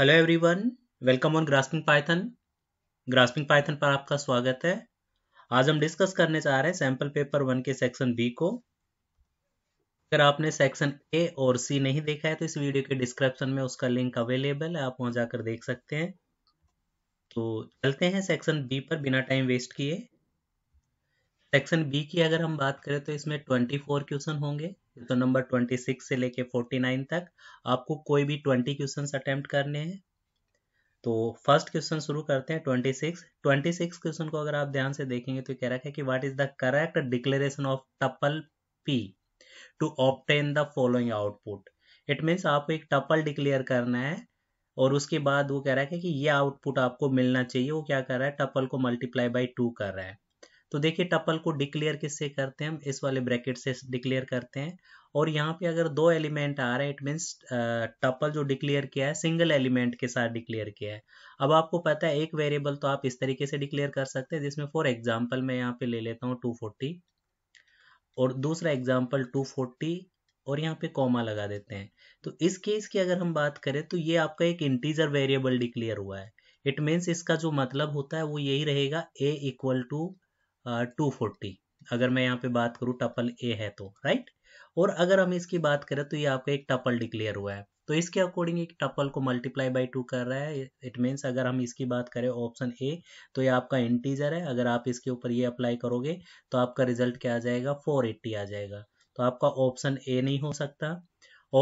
Hello everyone welcome on grasping Python grasping Python पर आपका स्वागत है आज हम डिस्कस करने जा रहे हैं सैम्पल पेपर वन के सेक्शन बी को अगर आपने सेक्शन ए और सी नहीं देखा है तो इस वीडियो के डिस्क्रिप्शन में उसका लिंक अवेलेबल है आप वहां जाकर देख सकते हैं तो चलते हैं सेक्शन बी पर बिना टाइम वेस्ट किए सेक्शन बी की अगर हम बात करें तो इसमें ट्वेंटी क्वेश्चन होंगे तो नंबर 26 से लेके 49 तक आपको कोई भी 20 क्वेश्चन अटेम्प्ट करने हैं तो फर्स्ट क्वेश्चन शुरू करते हैं 26 26 क्वेश्चन को अगर आप ध्यान से देखेंगे तो कह रखा है कि what is the correct declaration of tuple P to obtain the following output it means आपको एक टपल डिक्लेयर करना है और उसके बाद वो कह रहा है कि ये आउटपुट आपको मिलना चाहिए वो क्या कर रहा है टपल को मल्टीप्लाई बाई टू कर रहा है तो देखिए टपल को डिक्लेयर किससे करते हैं हम इस वाले ब्रैकेट से डिक्लेयर करते हैं और यहाँ पे अगर दो एलिमेंट आ रहे हैं इट मीन्स टपल जो डिक्लेयर किया है सिंगल एलिमेंट के साथ डिक्लेयर किया है अब आपको पता है एक वेरिएबल तो आप इस तरीके से डिक्लेयर कर सकते हैं जिसमें फॉर एग्जाम्पल मैं यहाँ पे ले लेता हूँ टू फोर्टी और दूसरा एग्जाम्पल टू फोर्टी और यहाँ पे कॉमा लगा देते हैं तो इस केस की अगर हम बात करें तो ये आपका एक इंटीजर वेरिएबल डिक्लेयर हुआ है इट मीन्स इसका जो मतलब होता है वो यही रहेगा A equal to two forty अगर मैं यहाँ पे बात करूँ टपल ए है तो राइट और अगर हम इसकी बात करें तो ये आपका एक टपल डिक्लेयर हुआ है तो इसके अकॉर्डिंग एक टपल को मल्टीप्लाई बाई टू कर रहा है इट मीन्स अगर हम इसकी बात करें ऑप्शन ए तो ये आपका इंटीजर है अगर आप इसके ऊपर ये अप्लाई करोगे तो आपका रिजल्ट क्या आ जाएगा फोर एट्टी आ जाएगा तो आपका ऑप्शन ए नहीं हो सकता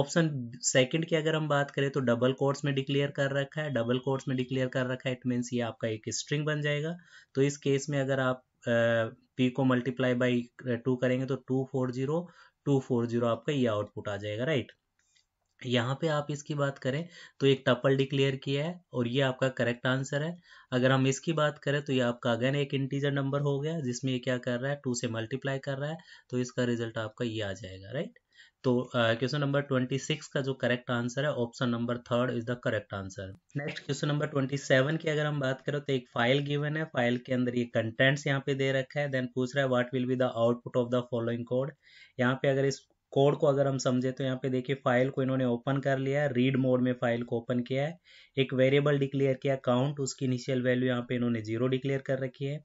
ऑप्शन सेकंड की अगर हम बात करें तो डबल कोर्स में डिक्लेयर कर रखा है डबल कोर्स में डिक्लेयर कर रखा है इट मीन्स ये आपका एक स्ट्रिंग बन जाएगा तो इस केस में अगर आप पी को मल्टीप्लाई बाई टू करेंगे तो two four zero two four zero आपका ये आउटपुट आ जाएगा राइट यहाँ पे आप इसकी बात करें तो एक टपल डिक्लेयर किया है और ये आपका करेक्ट आंसर है अगर हम इसकी बात करें तो ये आपका अगेन एक इंटीजर नंबर हो गया जिसमें ये क्या कर रहा है टू से मल्टीप्लाई कर रहा है तो इसका रिजल्ट आपका ये आ जाएगा राइट तो क्वेश्चन नंबर ट्वेंटी सिक्स का जो करेक्ट आंसर है option number third is the correct answer next question number twenty seven की अगर हम बात करें तो एक फाइल गिवन है फाइल के अंदर ये कंटेंट्स यहाँ पे दे रखा है देन पूछ रहा है what will be the output of the following code यहाँ पे अगर इस कोड को अगर हम समझे तो यहाँ पे देखिए फाइल को इन्होंने ओपन कर लिया है रीड मोड में फाइल को ओपन किया है एक वेरिएबल डिक्लेयर किया काउंट उसकी इनिशियल वैल्यू यहाँ पे इन्होंने जीरो डिक्लेयर कर रखी है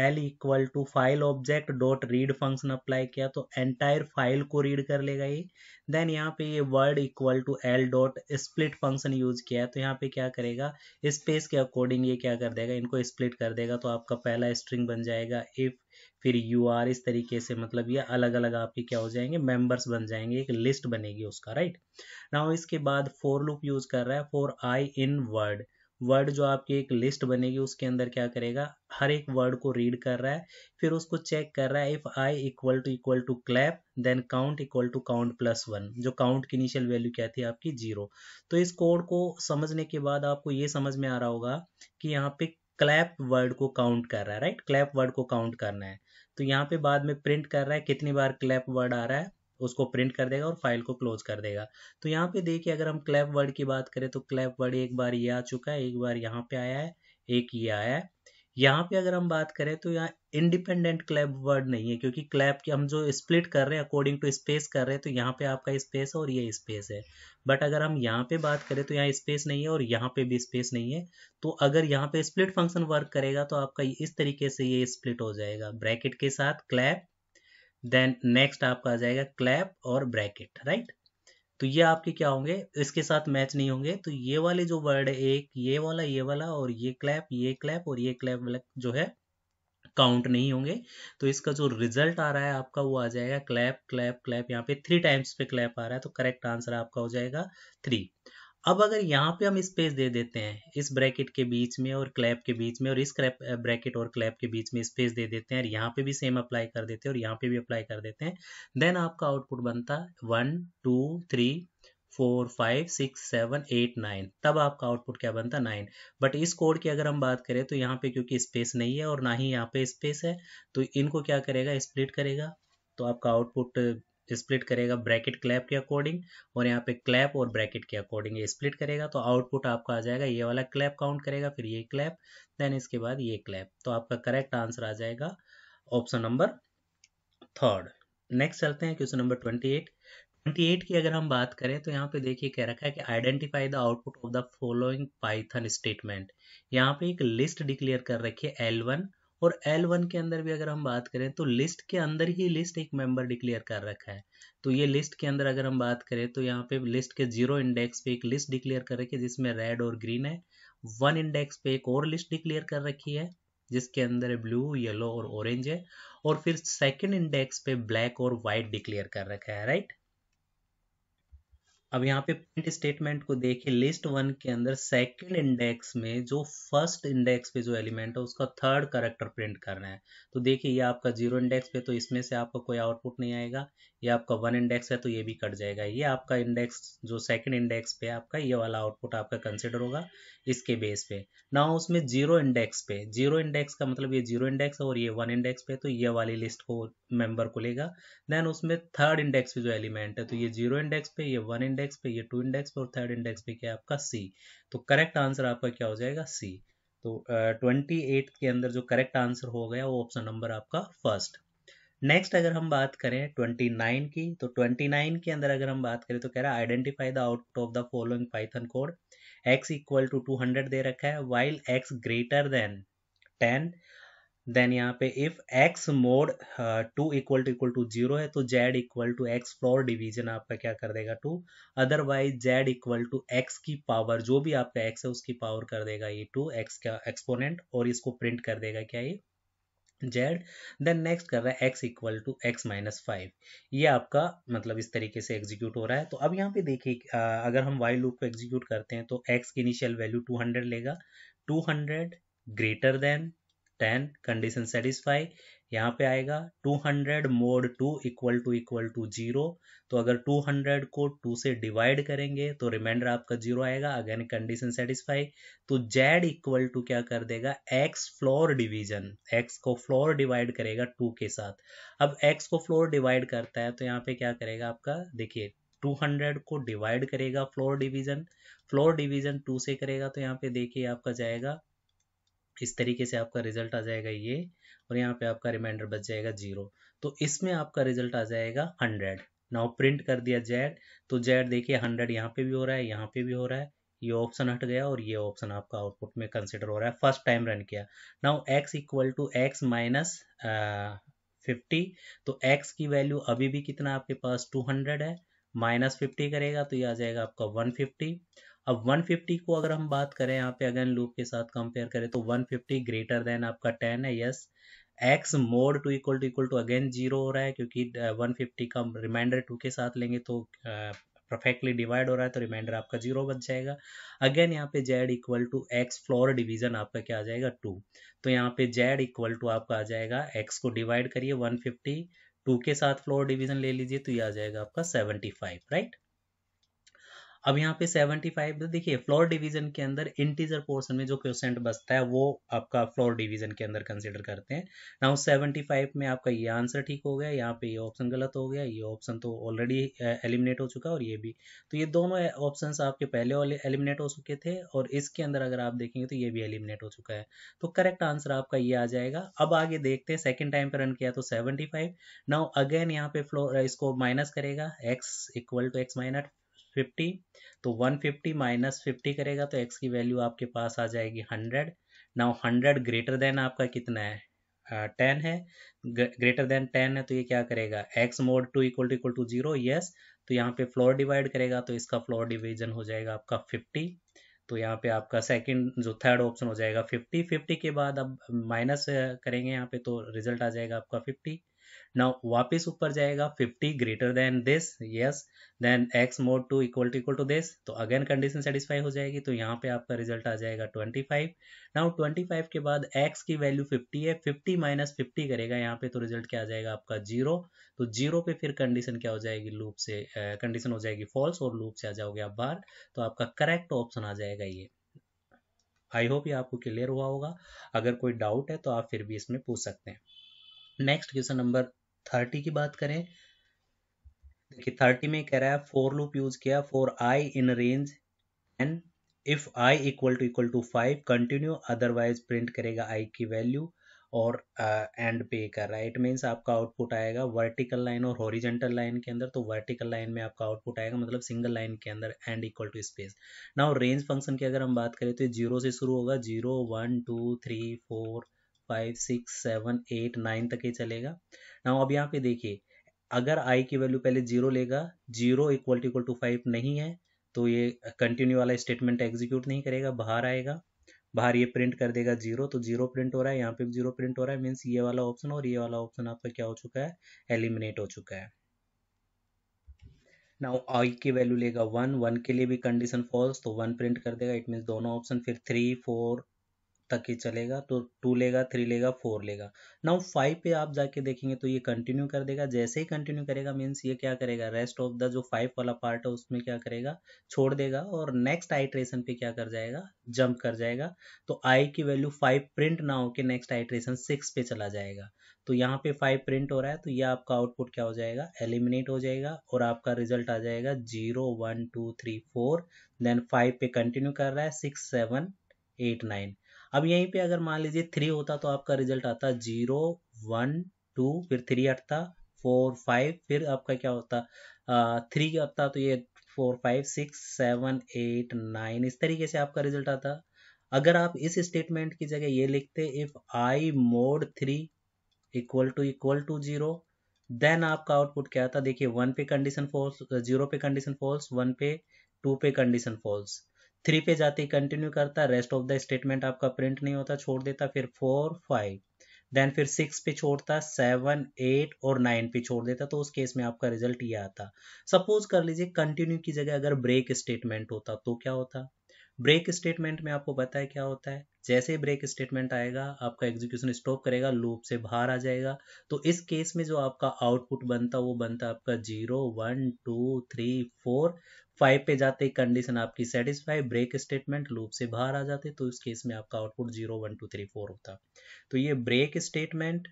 L equal to file object dot read function apply किया तो एंटायर फाइल को रीड कर लेगा ये देन यहाँ पे ये word equal to L dot split function use किया है तो यहाँ पे क्या करेगा स्पेस के अकॉर्डिंग ये क्या कर देगा इनको स्प्लिट कर देगा तो आपका पहला स्ट्रिंग बन जाएगा इफ फिर यू आर इस तरीके से मतलब ये अलग अलग आपके क्या हो जाएंगे मेंबर्स बन जाएंगे एक लिस्ट बनेगी उसका राइट नाउ इसके बाद फोर लूप यूज कर रहा है for I in word word जो आपकी एक लिस्ट बनेगी उसके अंदर क्या करेगा हर एक वर्ड को रीड कर रहा है फिर उसको चेक कर रहा है if i equal to equal to clap then count equal to count plus one जो काउंट की इनिशियल वैल्यू क्या थी आपकी जीरो तो इस कोड को समझने के बाद आपको ये समझ में आ रहा होगा कि यहाँ पे क्लैप वर्ड को काउंट कर रहा है राइट क्लैप वर्ड को काउंट करना है तो यहाँ पे बाद में प्रिंट कर रहा है कितनी बार क्लैप वर्ड आ रहा है उसको प्रिंट कर देगा और फाइल को क्लोज कर देगा तो यहाँ पे देखिए अगर हम क्लैप वर्ड की बात करें तो क्लैप वर्ड एक बार ये आ चुका है एक बार यहाँ पे आया है एक ये आया है यहाँ पे अगर हम बात करें तो यहाँ इंडिपेंडेंट क्लैप वर्ड नहीं है क्योंकि क्लैप की हम जो स्प्लिट कर रहे हैं अकॉर्डिंग टू स्पेस कर रहे हैं तो यहाँ पे आपका स्पेस है और ये स्पेस है बट अगर हम यहाँ पे बात करें तो यहाँ स्पेस नहीं है और यहाँ पे भी स्पेस नहीं है तो अगर यहाँ पे स्प्लिट फंक्शन वर्क करेगा तो आपका इस तरीके से ये स्प्लिट हो जाएगा ब्रैकेट के साथ क्लैप देन नेक्स्ट आपका आ जाएगा क्लैप और ब्रैकेट राइट तो ये आपके क्या होंगे इसके साथ मैच नहीं होंगे तो ये वाले जो वर्ड है एक ये वाला ये वाला और ये क्लैप ये क्लैप और ये क्लैप जो है काउंट नहीं होंगे तो इसका जो रिजल्ट आ रहा है आपका वो आ जाएगा क्लैप क्लैप क्लैप यहाँ पे थ्री टाइम्स पे क्लैप आ रहा है तो करेक्ट आंसर आपका हो जाएगा थ्री अब अगर यहाँ पे हम स्पेस दे देते हैं इस ब्रैकेट के बीच में और क्लैप के बीच में और इस क्लैप ब्रैकेट और क्लैप के बीच में स्पेस दे देते हैं और यहाँ पे भी सेम अप्लाई कर देते हैं और यहाँ पे भी अप्लाई कर देते हैं देन आपका आउटपुट बनता है one two three four five six seven eight nine तब आपका आउटपुट क्या बनता है नाइन बट इस कोड की अगर हम बात करें तो यहाँ पे क्योंकि स्पेस नहीं है और ना ही यहाँ पे स्पेस है तो इनको क्या करेगा स्प्लिट करेगा तो आपका आउटपुट स्प्लिट करेगा ब्रैकेट क्लैप के अकॉर्डिंग और यहाँ पे क्लैप और ब्रैकेट के अकॉर्डिंग ये स्प्लिट करेगा तो आउटपुट आपका आ जाएगा ये वाला क्लैप काउंट करेगा फिर ये क्लैप देन इसके बाद ये क्लैप तो आपका करेक्ट आंसर आ जाएगा ऑप्शन नंबर थर्ड नेक्स्ट चलते हैं question number twenty eight twenty eight की अगर हम बात करें तो यहाँ पे देखिए कह रखा है कि identify the output of the following Python statement यहाँ पे एक लिस्ट डिक्लेयर कर रखी है एल और L1 के अंदर भी अगर हम बात करें तो लिस्ट के अंदर ही लिस्ट एक मेंबर डिक्लेयर कर रखा है तो ये लिस्ट के अंदर अगर हम बात करें तो यहाँ पे लिस्ट के जीरो इंडेक्स पे एक लिस्ट डिक्लेयर कर रखी है जिसमें रेड और ग्रीन है वन इंडेक्स पे एक और लिस्ट डिक्लेयर कर रखी है जिसके अंदर ब्लू येलो और ऑरेंज है और फिर सेकेंड इंडेक्स पे ब्लैक और व्हाइट डिक्लेयर कर रखा है राइट अब यहाँ पे प्रिंट स्टेटमेंट को देखिए लिस्ट वन के अंदर सेकंड इंडेक्स में जो फर्स्ट इंडेक्स पे जो एलिमेंट है उसका थर्ड करेक्टर प्रिंट करना है तो देखिए ये आपका जीरो इंडेक्स पे तो इसमें से आपका कोई आउटपुट नहीं आएगा ये आपका वन इंडेक्स है तो ये भी कट जाएगा ये आपका इंडेक्स जो सेकंड इंडेक्स पे आपका ये वाला आउटपुट आपका कंसिडर होगा इसके बेस पे ना उसमें जीरो इंडेक्स पे जीरो इंडेक्स का मतलब ये जीरो इंडेक्स है और ये वन इंडेक्स पे तो ये वाली लिस्ट को मेंबर को लेगा देन उसमें थर्ड इंडेक्स पे जो एलिमेंट है तो ये जीरो इंडेक्स पे ये वन इंडेक्स पे ये टू इंडेक्स पे और थर्ड इंडेक्स पे क्या आपका सी तो करेक्ट आंसर आपका क्या हो जाएगा सी तो ट्वेंटी uh, एट के अंदर जो करेक्ट आंसर हो गया वो ऑप्शन नंबर आपका फर्स्ट नेक्स्ट अगर हम बात करें 29 की तो 29 के अंदर अगर हम बात करें तो कह रहा है identify the out of the following Python code x equal to two hundred दे रखा है while x greater than ten then यहाँ पे if x mod two equal to equal to zero है तो z equal to x floor division आपका क्या कर देगा two otherwise z equal to x की पावर जो भी आपका एक्स है उसकी पावर कर देगा ये टू एक्स का एक्सपोनेंट और इसको प्रिंट कर देगा क्या ये जेड देन नेक्स्ट कर रहा है x equal to x minus five ये आपका मतलब इस तरीके से एग्जीक्यूट हो रहा है तो अब यहाँ पे देखिए अगर हम वाई लूप को एग्जीक्यूट करते हैं तो एक्स की इनिशियल वैल्यू टू हंड्रेड लेगा two hundred greater than ten condition satisfy यहाँ पे आएगा 200 mod two equal to equal to zero तो अगर 200 को 2 से डिवाइड करेंगे तो रिमाइंडर आपका जीरो आएगा अगेन कंडीशन सेटिस्फाई तो जेड इक्वल टू क्या कर देगा एक्स फ्लोर डिवीजन एक्स को फ्लोर डिवाइड करेगा 2 के साथ अब एक्स को फ्लोर डिवाइड करता है तो यहाँ पे क्या करेगा आपका देखिए 200 को डिवाइड करेगा फ्लोर डिवीजन फ्लोर डिवीजन 2 से करेगा तो यहाँ पे देखिए आपका जाएगा इस तरीके से आपका रिजल्ट आ जाएगा ये और यहाँ पे आपका रिमाइंडर बच जाएगा जीरो तो इसमें आपका रिजल्ट आ जाएगा हंड्रेड नाउ प्रिंट कर दिया जेड तो जेड देखिए हंड्रेड यहाँ पे भी हो रहा है यहाँ पे भी हो रहा है ये ऑप्शन हट गया और ये ऑप्शन आपका आउटपुट में कंसिडर हो रहा है फर्स्ट टाइम रन किया now x equal to x minus fifty तो एक्स की वैल्यू अभी भी कितना आपके पास टू हंड्रेड है माइनस फिफ्टी करेगा तो ये आ जाएगा आपका वन फिफ्टी अब 150 को अगर हम बात करें यहाँ पे अगेन लूप के साथ कंपेयर करें तो 150 ग्रेटर देन आपका 10 है yes x mod two equal to equal to again zero हो रहा है क्योंकि वन फिफ्टी का रिमाइंडर टू के साथ लेंगे तो परफेक्टली डिवाइड हो रहा है तो रिमाइंडर आपका जीरो बच जाएगा अगेन यहाँ पे z equal to x floor division आपका क्या आ जाएगा टू तो यहाँ पे जेड इक्वल टू आपका आ जाएगा x को डिवाइड करिए वन फिफ्टी टू के साथ फ्लोर डिवीजन ले लीजिए तो ये आ जाएगा आपका सेवेंटी फाइव राइट अब यहाँ पे 75 देखिए फ्लोर डिवीजन के अंदर इंटीजर पोर्शन में जो क्वेश्चन बसता है वो आपका फ्लोर डिवीजन के अंदर कंसिडर करते हैं नाउ 75 में आपका ये आंसर ठीक हो गया यहाँ पे ये ऑप्शन गलत हो गया ये ऑप्शन तो ऑलरेडी एलिमिनेट हो चुका और ये भी तो ये दोनों ऑप्शन आपके पहले एलिमिनेट हो चुके थे और इसके अंदर अगर आप देखेंगे तो ये भी एलिमिनेट हो चुका है तो करेक्ट आंसर आपका ये आ जाएगा अब आगे देखते हैं सेकेंड टाइम पर रन किया तो सेवेंटी फाइव नाउ अगेन यहाँ पे फ्लोर इसको माइनस करेगा x equal to x minus fifty तो वन फिफ्टी माइनस फिफ्टी करेगा तो एक्स की वैल्यू आपके पास आ जाएगी hundred now hundred greater than आपका कितना है टेन है ग्रेटर देन टेन है तो ये क्या करेगा x mod two equal to equal to zero yes तो यहाँ पे फ्लोर डिवाइड करेगा तो इसका फ्लोर डिवीजन हो जाएगा आपका फिफ्टी तो यहाँ पे आपका सेकंड जो थर्ड ऑप्शन हो जाएगा फिफ्टी फिफ्टी के बाद अब माइनस करेंगे यहाँ पे तो रिजल्ट आ जाएगा आपका फिफ्टी नाउ वापिस ऊपर जाएगा 50 greater than this yes then x mod two equal to equal to this तो अगेन कंडीशन सेटिस्फाई हो जाएगी तो यहाँ पे आपका रिजल्ट आ जाएगा 25 नाउ 25 के बाद एक्स की वैल्यू 50 है 50 माइनस फिफ्टी करेगा यहाँ पे तो रिजल्ट क्या आ जाएगा आपका जीरो तो जीरो पे फिर कंडीशन क्या हो जाएगी लूप से कंडीशन uh, हो जाएगी फॉल्स और लूप से आ जाओगे आप बाहर तो आपका करेक्ट ऑप्शन आ जाएगा ये आई होप ये आपको क्लियर हुआ होगा अगर कोई डाउट है तो आप फिर भी इसमें पूछ सकते हैं नेक्स्ट क्वेश्चन नंबर थर्टी की बात करें देखिए थर्टी में कह रहा है फोर लूप यूज किया for I in range and if i equal to equal to five continue otherwise print करेगा आई की वैल्यू और एंड uh, पे कर रहा है इट मीन्स आपका आउटपुट आएगा वर्टिकल लाइन और हॉरिजेंटल लाइन के अंदर तो वर्टिकल लाइन में आपका आउटपुट आएगा मतलब सिंगल लाइन के अंदर end equal to space now range function की अगर हम बात करें तो जीरो से शुरू होगा zero one two three four five six seven eight nine तक ये चलेगा ना अब यहाँ पे देखिए अगर आई की वैल्यू पहले जीरो लेगा zero equal to equal to five नहीं है तो ये कंटिन्यू वाला स्टेटमेंट एग्जीक्यूट नहीं करेगा बाहर आएगा बाहर ये प्रिंट कर देगा जीरो तो जीरो प्रिंट हो रहा है यहाँ पे जीरो प्रिंट हो रहा है मीन्स ये वाला ऑप्शन और ये वाला ऑप्शन आपका क्या हो चुका है एलिमिनेट हो चुका है नाउ आई की वैल्यू लेगा वन वन के लिए भी कंडीशन फॉल्स तो वन प्रिंट कर देगा इट मीन्स दोनों ऑप्शन फिर थ्री फोर तक ही चलेगा तो टू लेगा थ्री लेगा फोर लेगा नाउ फाइव पे आप जाके देखेंगे तो ये कंटिन्यू कर देगा जैसे ही कंटिन्यू करेगा मीन्स ये क्या करेगा रेस्ट ऑफ द जो फाइव वाला पार्ट है उसमें क्या करेगा छोड़ देगा और नेक्स्ट आइट्रेशन पे क्या कर जाएगा जंप कर जाएगा तो आई की वैल्यू फाइव प्रिंट ना होकर नेक्स्ट आइट्रेशन सिक्स पे चला जाएगा तो यहाँ पे फाइव प्रिंट हो रहा है तो ये आपका आउटपुट क्या हो जाएगा एलिमिनेट हो जाएगा और आपका रिजल्ट आ जाएगा zero one two three four then five पे कंटिन्यू कर रहा है सिक्स सेवन एट नाइन अब यहीं पे अगर मान लीजिए थ्री होता तो आपका रिजल्ट आता जीरो वन टू फिर थ्री हटता फोर फाइव फिर आपका क्या होता थ्री हटता तो ये four five six seven eight nine इस तरीके से आपका रिजल्ट आता अगर आप इस स्टेटमेंट की जगह ये लिखते if i mod three equal to equal to zero then आपका आउटपुट क्या था देखिए वन पे कंडीशन फॉल्स जीरो पे कंडीशन फॉल्स वन पे टू पे कंडीशन फॉल्स थ्री पे जाते ही कंटिन्यू करता रेस्ट ऑफ द स्टेटमेंट आपका प्रिंट नहीं होता छोड़ देता फिर फोर फाइव देन फिर सिक्स पे छोड़ता सेवन एट और नाइन पे छोड़ देता तो उस केस में आपका रिजल्ट ये आता सपोज कर लीजिए कंटिन्यू की जगह अगर ब्रेक स्टेटमेंट होता तो क्या होता ब्रेक स्टेटमेंट में आपको पता है क्या होता है जैसे ब्रेक स्टेटमेंट आएगा आपका एग्जीक्यूशन स्टॉप करेगा लूप से बाहर आ जाएगा तो इस केस में जो आपका आउटपुट बनता वो बनता आपका zero one two three four five पे जाते कंडीशन आपकी सेटिस्फाई ब्रेक स्टेटमेंट लूप से बाहर आ जाते तो इस केस में आपका output zero one two three four होता तो ये ब्रेक स्टेटमेंट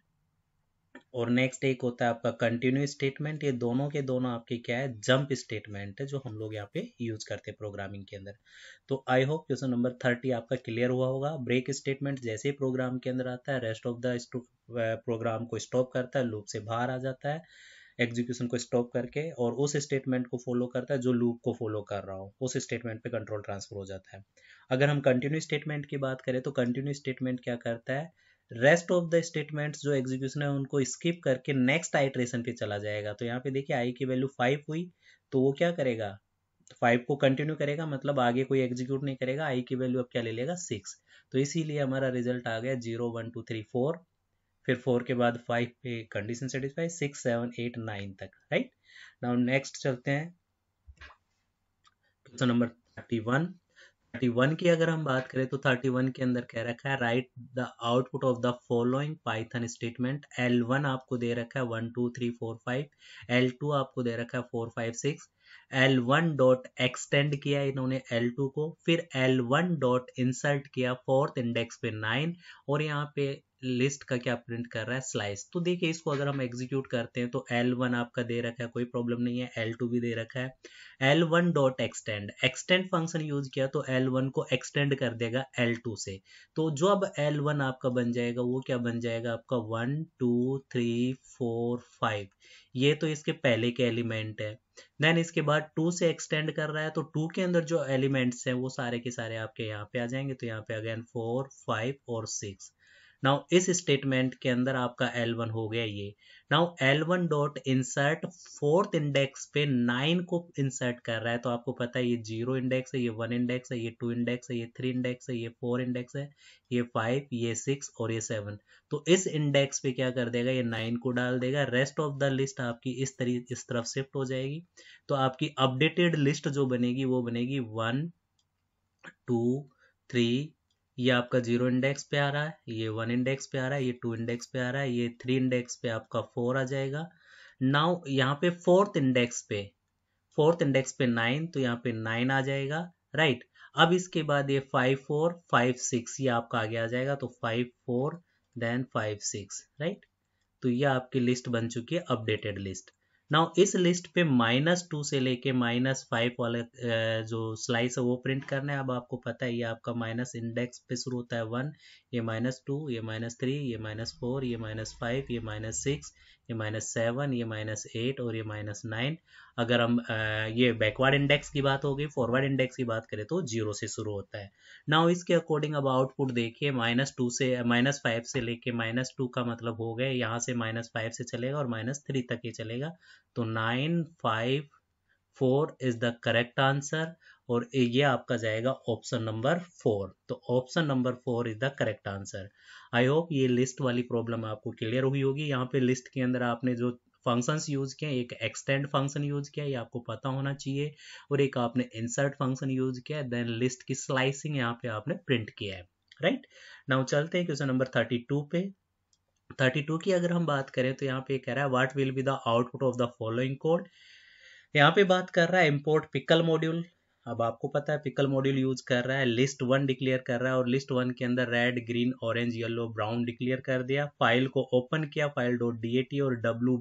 और नेक्स्ट एक होता है आपका कंटिन्यू स्टेटमेंट ये दोनों के दोनों आपके क्या है जंप स्टेटमेंट है जो हम लोग यहाँ पे यूज करते हैं प्रोग्रामिंग के अंदर तो I hope question number thirty आपका क्लियर हुआ होगा ब्रेक स्टेटमेंट जैसे ही प्रोग्राम के अंदर आता है रेस्ट ऑफ द प्रोग्राम को स्टॉप करता है लूप से बाहर आ जाता है एग्जीक्यूशन को स्टॉप करके और उस स्टेटमेंट को फॉलो करता है जो लूप को फॉलो कर रहा हो उस स्टेटमेंट पे कंट्रोल ट्रांसफर हो जाता है अगर हम कंटिन्यू स्टेटमेंट की बात करें तो कंटिन्यू स्टेटमेंट क्या करता है रेस्ट ऑफ द स्टेटमेंट्स जो एग्जीक्यूशन है उनको स्किप करके नेक्स्ट आइट्रेशन पे चला जाएगा तो यहाँ पे देखिए आई की वैल्यू फाइव हुई तो वो क्या करेगा फाइव तो को कंटिन्यू करेगा मतलब आगे कोई एग्जीक्यूट नहीं करेगा आई की वैल्यू अब क्या ले लेगा सिक्स तो इसीलिए हमारा रिजल्ट आ गया zero one two three four फिर फोर के बाद फाइव पे condition satisfy six seven eight nine तक राइट नाउ नेक्स्ट चलते हैं क्वेश्चन नंबर थर्टी वन 31 की अगर हम बात करें तो 31 के अंदर कह रखा है write the output of the following Python statement L1 आपको दे रखा है 1 2 3 4 5 L2 आपको दे रखा है four five six L one dot extend किया इन्होंने एल टू को फिर एल वन डॉट इंसर्ट किया फोर्थ इंडेक्स पे नाइन और यहाँ पे लिस्ट का क्या प्रिंट कर रहा है स्लाइस तो देखिए इसको अगर हम एग्जीक्यूट करते हैं तो L1 आपका दे रखा है कोई प्रॉब्लम नहीं है L2 भी दे रखा है L1 dot extend extend function use किया तो L1 को एक्सटेंड कर देगा L2 से तो जो अब L1 आपका बन जाएगा वो क्या बन जाएगा आपका one two three four five ये तो इसके पहले के एलिमेंट है देन इसके बाद टू से एक्सटेंड कर रहा है तो टू के अंदर जो एलिमेंट्स हैं वो सारे के सारे आपके यहाँ पे आ जाएंगे तो यहाँ पे अगेन फोर फाइव और सिक्स नाउ इस स्टेटमेंट के अंदर आपका एल वन हो गया ये now L one dot insert fourth index पे नाइन को इंसर्ट कर रहा है तो आपको पता है ये जीरो इंडेक्स है ये वन इंडेक्स है ये टू इंडेक्स है ये थ्री इंडेक्स है ये फोर इंडेक्स है ये फाइव ये सिक्स और ये सेवन तो इस इंडेक्स पे क्या कर देगा ये नाइन को डाल देगा रेस्ट ऑफ द लिस्ट आपकी इस तरी इस तरफ शिफ्ट हो जाएगी तो आपकी अपडेटेड लिस्ट जो बनेगी वो बनेगी वन टू थ्री ये आपका जीरो इंडेक्स पे आ रहा है ये वन इंडेक्स पे आ रहा है ये टू इंडेक्स पे आ रहा है ये थ्री इंडेक्स पे आपका फोर आ जाएगा नाउ यहाँ पे फोर्थ इंडेक्स पे फोर्थ इंडेक्स पे नाइन तो यहाँ पे नाइन आ जाएगा राइट अब इसके बाद ये फाइव फोर फाइव सिक्स ये आपका आगे आ जाएगा तो five four then five six right तो ये आपकी लिस्ट बन चुकी है अपडेटेड लिस्ट नाउ इस लिस्ट पे माइनस टू से लेके माइनस फाइव वाला जो स्लाइस है वो प्रिंट करना है अब आपको पता है ये आपका माइनस इंडेक्स पे शुरू होता है वन ये माइनस टू ये माइनस थ्री ये माइनस फोर ये माइनस फाइव ये माइनस सिक्स ये माइनस सेवन ये माइनस एट और ये माइनस नाइन अगर हम ये बैकवर्ड इंडेक्स की बात होगी फॉरवर्ड इंडेक्स की बात करें तो जीरो से शुरू होता है नाउ इसके अकॉर्डिंग अब आउटपुट देखिए माइनस टू से माइनस फाइव से लेके माइनस टू का मतलब हो गए यहाँ से माइनस फाइव से चलेगा और माइनस थ्री तक ये चलेगा तो nine five four is the correct answer और ये आपका जाएगा ऑप्शन नंबर फोर तो option number four is the correct answer I hope ये लिस्ट वाली प्रॉब्लम आपको क्लियर हुई होगी यहाँ पे लिस्ट के अंदर आपने जो फंक्शंस यूज किए एक एक्सटेंड फंक्शन यूज किया ये आपको पता होना चाहिए और एक आपने इंसर्ट फंक्शन यूज किया देन लिस्ट की स्लाइसिंग यहाँ पे आपने प्रिंट किया है राइट नाउ चलते हैं क्वेश्चन नंबर थर्टी टू पे थर्टी टू की अगर हम बात करें तो यहाँ पे कह रहा है what will be the output of the following code यहाँ पे बात कर रहा है इम्पोर्ट पिकल मॉड्यूल अब आपको पता है पिकल मॉड्यूल यूज कर रहा है लिस्ट वन डिक्लेयर कर रहा है और लिस्ट वन के अंदर red green orange yellow brown declare कर दिया फाइल को ओपन किया फाइल डॉट डी और डब्ल्यू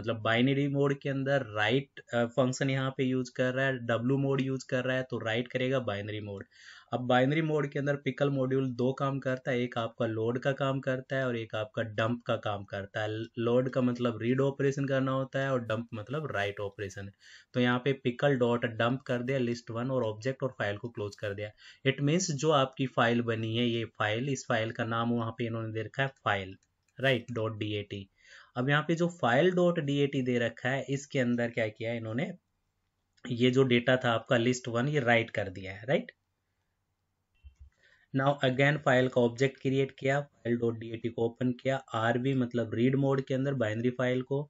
मतलब बाइनरी मोड के अंदर राइट फंक्शन यहाँ पे यूज कर रहा है डब्ल्यू मोड यूज कर रहा है तो राइट करेगा बाइनरी मोड अब बाइनरी मोड के अंदर पिकल मॉड्यूल दो काम करता है एक आपका लोड का काम करता है और एक आपका डंप का काम करता है लोड का मतलब रीड ऑपरेशन करना होता है और डंप मतलब राइट ऑपरेशन तो यहाँ पे पिकल डॉट डंप कर दिया लिस्ट वन और ऑब्जेक्ट और फाइल को क्लोज कर दिया इट मीन्स जो आपकी फाइल बनी है ये फाइल इस फाइल का नाम वहाँ पे इन्होंने दे रखा है file write dot D A t अब यहाँ पे जो file dot D A t दे रखा है इसके अंदर क्या किया इन्होंने ये जो डेटा था आपका लिस्ट वन ये राइट कर दिया है राइट नाउ अगेन फाइल का ऑब्जेक्ट क्रिएट किया फाइल डॉट डी को ओपन किया आर बी मतलब रीड मोड के अंदर बाइनरी फाइल को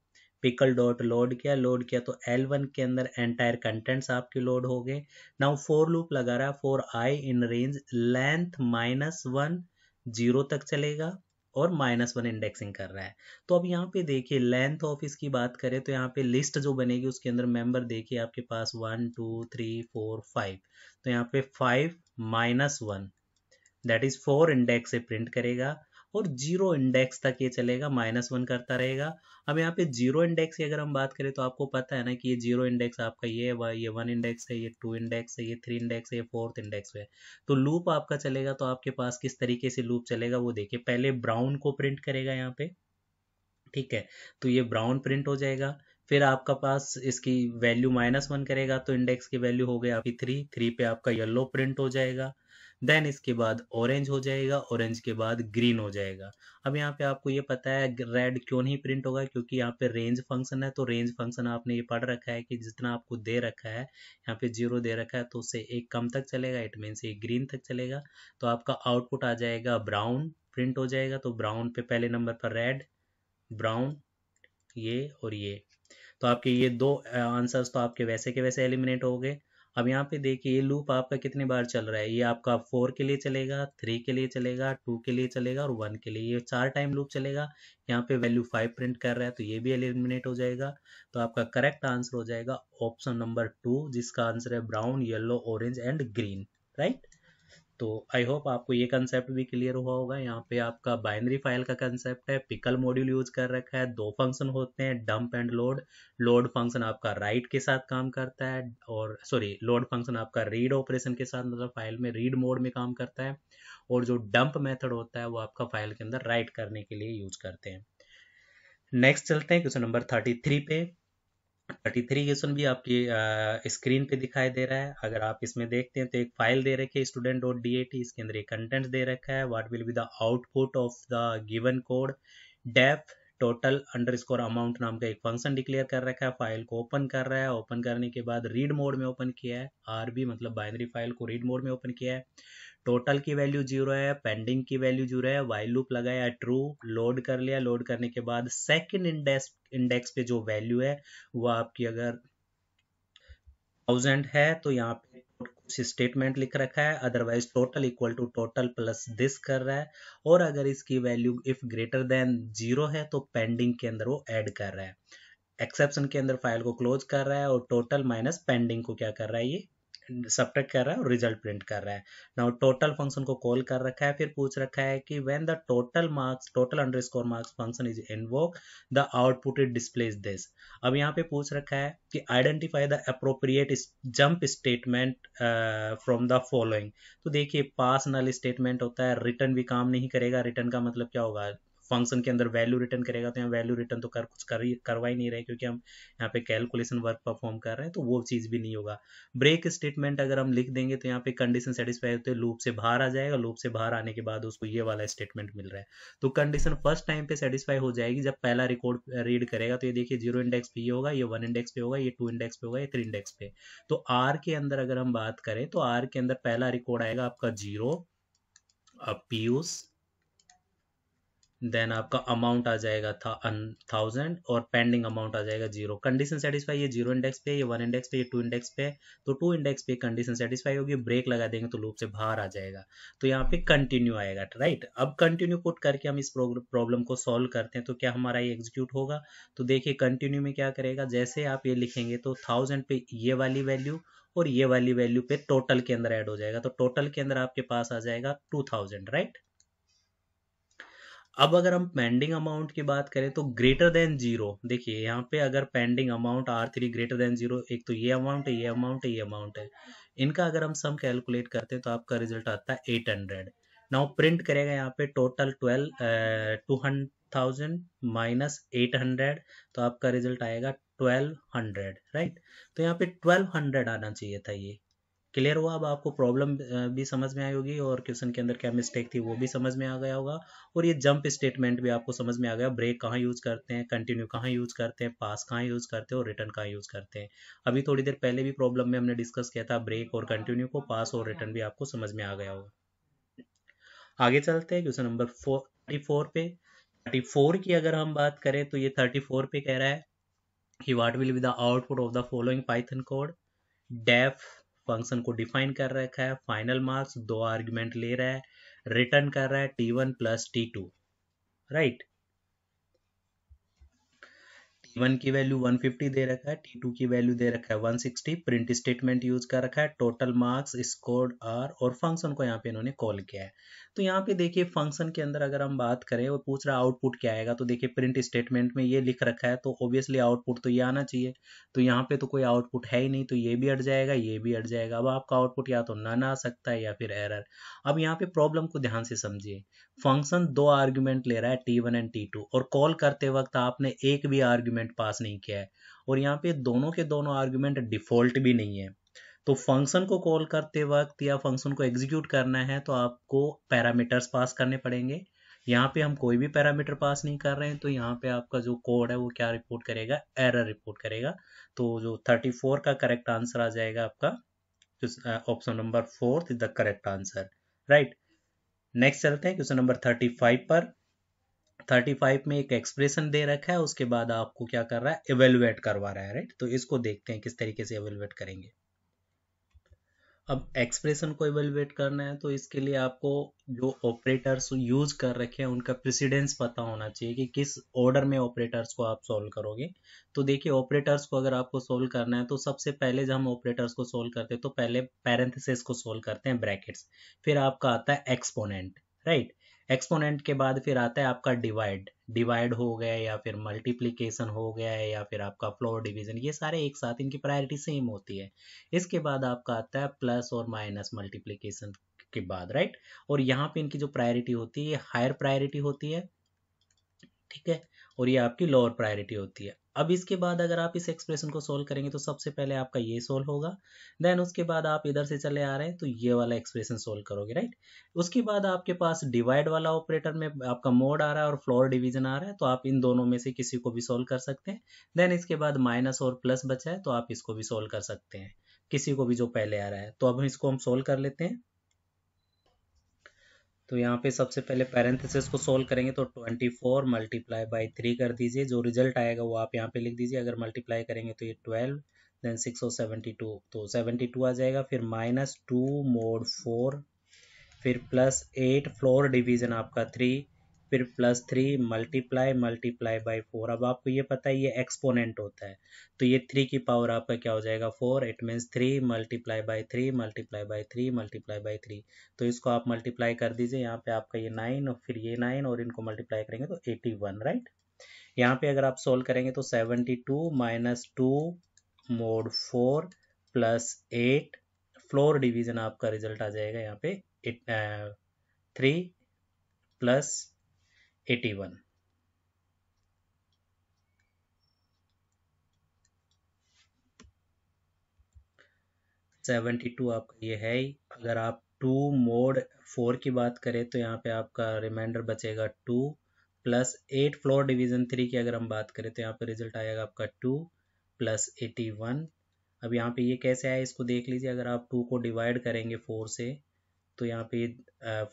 पिकल डॉट लोड किया लोड किया तो एल वन के अंदर एंटायर कंटेंट्स आपके लोड हो गए नाउ फोर लूप लगा रहा है for I in range length minus one zero तक चलेगा और माइनस वन इंडेक्सिंग कर रहा है तो अब यहाँ पे देखिए लेंथ ऑफ इसकी बात करें तो यहाँ पे लिस्ट जो बनेगी उसके अंदर मेंबर देखिए आपके पास one two three four five तो यहाँ पे five minus one that is four index से प्रिंट करेगा और जीरो इंडेक्स तक ये चलेगा माइनस वन करता रहेगा अब यहाँ पे जीरो इंडेक्स की अगर हम बात करें तो आपको पता है ना कि ये जीरो इंडेक्स आपका ये है ये वन इंडेक्स है ये टू इंडेक्स है ये थ्री इंडेक्स है ये फोर्थ इंडेक्स है तो लूप आपका चलेगा तो आपके पास किस तरीके से लूप चलेगा वो देखिए पहले ब्राउन को प्रिंट करेगा यहाँ पे ठीक है तो ये ब्राउन प्रिंट हो जाएगा फिर आपका पास इसकी वैल्यू माइनस वन करेगा तो इंडेक्स की वैल्यू हो गई आपकी थ्री थ्री पे आपका येलो प्रिंट हो जाएगा देन इसके बाद ऑरेंज हो जाएगा ऑरेंज के बाद ग्रीन हो जाएगा अब यहाँ पे आपको ये पता है रेड क्यों नहीं प्रिंट होगा क्योंकि यहाँ पे रेंज फंक्शन है तो रेंज फंक्शन आपने ये पढ़ रखा है कि जितना आपको दे रखा है यहाँ पे जीरो दे रखा है तो उससे एक कम तक चलेगा इट मीन्स एक ग्रीन तक चलेगा तो आपका आउटपुट आ जाएगा ब्राउन प्रिंट हो जाएगा तो ब्राउन पे पहले नंबर पर रेड ब्राउन ये और ये तो आपके ये दो आंसर्स तो आपके वैसे के वैसे एलिमिनेट हो गए अब यहाँ पे देखिए ये लूप आपका कितने बार चल रहा है ये आपका फोर के लिए चलेगा थ्री के लिए चलेगा टू के लिए चलेगा और वन के लिए ये चार टाइम लूप चलेगा यहाँ पे वैल्यू फाइव प्रिंट कर रहा है तो ये भी एलिमिनेट हो जाएगा तो आपका करेक्ट आंसर हो जाएगा ऑप्शन नंबर टू जिसका आंसर है brown yellow orange and green right तो आई होप आपको ये कंसेप्ट भी क्लियर हुआ होगा यहाँ पे आपका बाइनरी फाइल का कंसेप्ट है पिकल मॉड्यूल यूज कर रखा है दो फंक्शन होते हैं dump and load load function आपका राइट के साथ काम करता है और सॉरी लोड फंक्शन आपका रीड ऑपरेशन के साथ मतलब फाइल में रीड मोड में काम करता है और जो डंप मेथड होता है वो आपका फाइल के अंदर राइट करने के लिए यूज करते हैं नेक्स्ट चलते हैं क्वेश्चन नंबर थर्टी थ्री पे थर्टी थ्री क्वेश्चन भी आपकी स्क्रीन पे दिखाई दे रहा है अगर आप इसमें देखते हैं तो एक फाइल दे रखी है student dot D A T इसके अंदर एक कंटेंट दे रखा है what will be the output of the given code def total underscore amount नाम का एक फंक्शन डिक्लेयर कर रखा है फाइल को ओपन कर रहा है ओपन करने के बाद रीड मोड में ओपन किया है आर बी मतलब बाइनरी फाइल को रीड मोड में ओपन किया है टोटल की वैल्यू जीरो है पेंडिंग की वैल्यू जीरो है वाई लूप लगाया ट्रू लोड कर लिया लोड करने के बाद सेकेंड इंडेक्स इंडेक्स पे जो वैल्यू है वो आपकी अगर थाउजेंड है तो यहाँ पे कुछ स्टेटमेंट लिख रखा है otherwise total equal to total plus this कर रहा है और अगर इसकी value if greater than zero है तो पेंडिंग के अंदर वो एड कर रहा है एक्सेप्शन के अंदर फाइल को क्लोज कर रहा है और टोटल माइनस पेंडिंग को क्या कर रहा है ये सब्ट्रैक्ट कर रहा है और रिजल्ट प्रिंट कर रहा है नाउ टोटल फंक्शन को कॉल कर रखा है फिर पूछ रखा है कि when the total marks total underscore marks function is invoke the output it displays this अब यहाँ पे पूछ रखा है कि identify the appropriate jump statement from the following तो देखिए पास नल स्टेटमेंट होता है रिटर्न भी काम नहीं करेगा रिटर्न का मतलब क्या होगा फंक्शन के अंदर वैल्यू रिटर्न करेगा तो यहाँ वैल्यू रिटर्न तो कर कुछ कर करवा ही नहीं रहे क्योंकि हम यहाँ पे कैलकुलेशन वर्क परफॉर्म कर रहे हैं तो वो चीज़ भी नहीं होगा ब्रेक स्टेटमेंट अगर हम लिख देंगे तो यहाँ पे कंडीशन सेटिस्फाई होते लूप से बाहर आ जाएगा लूप से बाहर आने के बाद उसको ये वाला स्टेटमेंट मिल रहा है तो कंडीशन फर्स्ट टाइम पे सेटिस्फाई हो जाएगी जब पहला रिकॉर्ड रीड करेगा तो ये देखिए जीरो इंडेक्स पे ये होगा ये वन इंडेक्स पे होगा ये टू इंडेक्स पे होगा ये थ्री इंडेक्स पे तो आर के अंदर अगर हम बात करें तो आर के अंदर पहला रिकॉर्ड आएगा आपका जीरो पीयूष देन आपका अमाउंट आ जाएगा था थाउजेंड और पेंडिंग अमाउंट आ जाएगा जीरो कंडीशन सेटिस्फाई ये जीरो इंडेक्स पे ये वन इंडेक्स पे ये टू इंडेक्स पे तो टू इंडेक्स पे कंडीशन सेटिस्फाई होगी ब्रेक लगा देंगे तो लूप से बाहर आ जाएगा तो यहाँ पे कंटिन्यू आएगा राइट अब कंटिन्यू पुट करके हम इस प्रॉब्लम को सॉल्व करते हैं तो क्या हमारा ये एग्जीक्यूट होगा तो देखिए कंटिन्यू में क्या करेगा जैसे आप ये लिखेंगे तो थाउजेंड पे ये वाली वैल्यू और ये वाली वैल्यू पे टोटल के अंदर ऐड हो जाएगा तो टोटल के अंदर आपके पास आ जाएगा टू थाउजेंड राइट अब अगर हम पेंडिंग अमाउंट की बात करें तो ग्रेटर देन जीरो देखिए यहाँ पे अगर pending amount R three greater than zero एक तो ये अमाउंट है ये अमाउंट है ये अमाउंट है इनका अगर हम सम कैलकुलेट करते हैं तो आपका रिजल्ट आता है एट हंड्रेड नाउ प्रिंट करेगा यहाँ पे total twelve two thousand minus eight hundred तो आपका रिजल्ट आएगा ट्वेल्व हंड्रेड राइट तो यहाँ पे ट्वेल्व हंड्रेड आना चाहिए था ये क्लियर हुआ अब आपको प्रॉब्लम भी समझ में आई होगी और क्वेश्चन के अंदर क्या मिस्टेक थी वो भी समझ में आ गया होगा और ये जंप स्टेटमेंट भी आपको समझ में आ गया ब्रेक कहाँ यूज़ करते हैं कंटिन्यू कहाँ यूज़ करते हैं पास कहाँ यूज़ करते हैं और रिटर्न कहाँ यूज़ करते हैं अभी थोड़ी देर पहले भी प्रॉब्लम में हमने डिस्कस किया था ब्रेक और कंटिन्यू को पास और रिटर्न भी आपको समझ में आ गया होगा आगे चलते हैं क्वेश्चन नंबर फोर पे थर्टी फोर की अगर हम बात करें तो ये थर्टी फोर पे कह रहा है कि what will be the output of the following Python code def function को डिफाइन कर रखा है फाइनल मार्क्स दो आर्ग्यूमेंट ले रहा है रिटर्न कर रहा है T one plus T two right one की वैल्यू 150 दे रखा है टी टू की वैल्यू दे रखा है 160 प्रिंट स्टेटमेंट यूज कर रखा है टोटल मार्क्स स्कोर्ड आर और फंक्शन को यहाँ पे इन्होंने कॉल किया है तो यहाँ पे देखिए फंक्शन के अंदर अगर हम बात करें और पूछ रहा आउटपुट क्या आएगा तो देखिए प्रिंट स्टेटमेंट में ये लिख रखा है तो ऑब्वियसली आउटपुट तो ये आना चाहिए तो यहाँ पे तो कोई आउटपुट है ही नहीं तो ये भी अट जाएगा ये भी अट जाएगा अब आपका आउटपुट या तो नन आ सकता है या फिर एरर अब यहाँ पे प्रॉब्लम को ध्यान से समझिए फंक्शन दो आर्ग्यूमेंट ले रहा है T one and T two और कॉल करते वक्त आपने एक भी आर्ग्यूमेंट पास नहीं किया है और यहाँ पे दोनों के दोनों आर्ग्यूमेंट डिफॉल्ट भी नहीं है तो फंक्शन को कॉल करते वक्त या फंक्शन को एग्जीक्यूट करना है तो आपको पैरामीटर्स पास करने पड़ेंगे यहाँ पे हम कोई भी पैरामीटर पास नहीं कर रहे हैं तो यहाँ पे आपका जो कोड है वो क्या रिपोर्ट करेगा एरर रिपोर्ट करेगा तो जो 34 का करेक्ट आंसर आ जाएगा आपका option number fourth is the correct answer right next चलते हैं क्वेश्चन नंबर थर्टी फाइव पर थर्टी फाइव में एक एक्सप्रेशन दे रखा है उसके बाद आपको क्या कर रहा है एवेलुएट करवा रहा है राइट तो इसको देखते हैं किस तरीके से एवेलुएट करेंगे अब एक्सप्रेशन को एवेलुएट करना है तो इसके लिए आपको जो ऑपरेटर्स यूज कर रखे हैं उनका प्रेसिडेंस पता होना चाहिए कि किस ऑर्डर में ऑपरेटर्स को आप सॉल्व करोगे तो देखिए ऑपरेटर्स को अगर आपको सॉल्व करना है तो सबसे पहले जब हम ऑपरेटर्स को सॉल्व करते हैं तो पहले पैरेंथिस को सोल्व करते हैं ब्रैकेट्स फिर आपका आता है एक्सपोनेंट राइट एक्सपोनेंट के बाद फिर आता है आपका डिवाइड डिवाइड हो गया या फिर मल्टीप्लीकेशन हो गया या फिर आपका फ्लोर डिवीजन ये सारे एक साथ इनकी प्रायोरिटी सेम होती है इसके बाद आपका आता है प्लस और माइनस मल्टीप्लीकेशन के बाद राइट और यहाँ पे इनकी जो प्रायोरिटी होती है हायर प्रायोरिटी होती है ठीक है और ये आपकी लोअर प्रायोरिटी होती है अब इसके बाद अगर आप इस एक्सप्रेशन को सोल्व करेंगे तो सबसे पहले आपका ये सोल्व होगा देन उसके बाद आप इधर से चले आ रहे हैं तो ये वाला एक्सप्रेशन सोल्व करोगे राइट उसके बाद आपके पास डिवाइड वाला ऑपरेटर में आपका मोड आ रहा है और फ्लोर डिवीजन आ रहा है तो आप इन दोनों में से किसी को भी सोल्व कर सकते हैं देन इसके बाद माइनस और प्लस बचा है तो आप इसको भी सोल्व कर सकते हैं किसी को भी जो पहले आ रहा है तो अब इसको हम सोल्व कर लेते हैं तो यहाँ पे सबसे पहले पैरेंथेसिस को सोल्व करेंगे तो 24 फोर मल्टीप्लाई बाई थ्री कर दीजिए जो रिजल्ट आएगा वो आप यहाँ पे लिख दीजिए अगर मल्टीप्लाई करेंगे तो ये 12 देन 672 तो 72 आ जाएगा फिर माइनस टू मोड फोर फिर प्लस एट फ्लोर डिवीजन आपका थ्री फिर plus three multiply multiply by four अब आपको ये पता है ये एक्सपोनेंट होता है तो ये थ्री की पावर आपका क्या हो जाएगा four it means three multiply by three multiply by three multiply by three तो इसको आप मल्टीप्लाई कर दीजिए यहाँ पे आपका ये नाइन और फिर ये नाइन और इनको मल्टीप्लाई करेंगे तो एटी वन राइट यहाँ पे अगर आप सोल्व करेंगे तो seventy two minus two mod four plus eight floor division आपका रिजल्ट आ जाएगा यहाँ पे थ्री प्लस uh, 81 72 आपका ये है ही अगर आप टू मोड फोर की बात करें तो यहाँ पे आपका रिमाइंडर बचेगा two plus eight floor division three की अगर हम बात करें तो यहाँ पे रिजल्ट आएगा आपका टू प्लस एटी वन अब यहाँ पे ये कैसे आया इसको देख लीजिए अगर आप टू को डिवाइड करेंगे फोर से तो यहाँ पे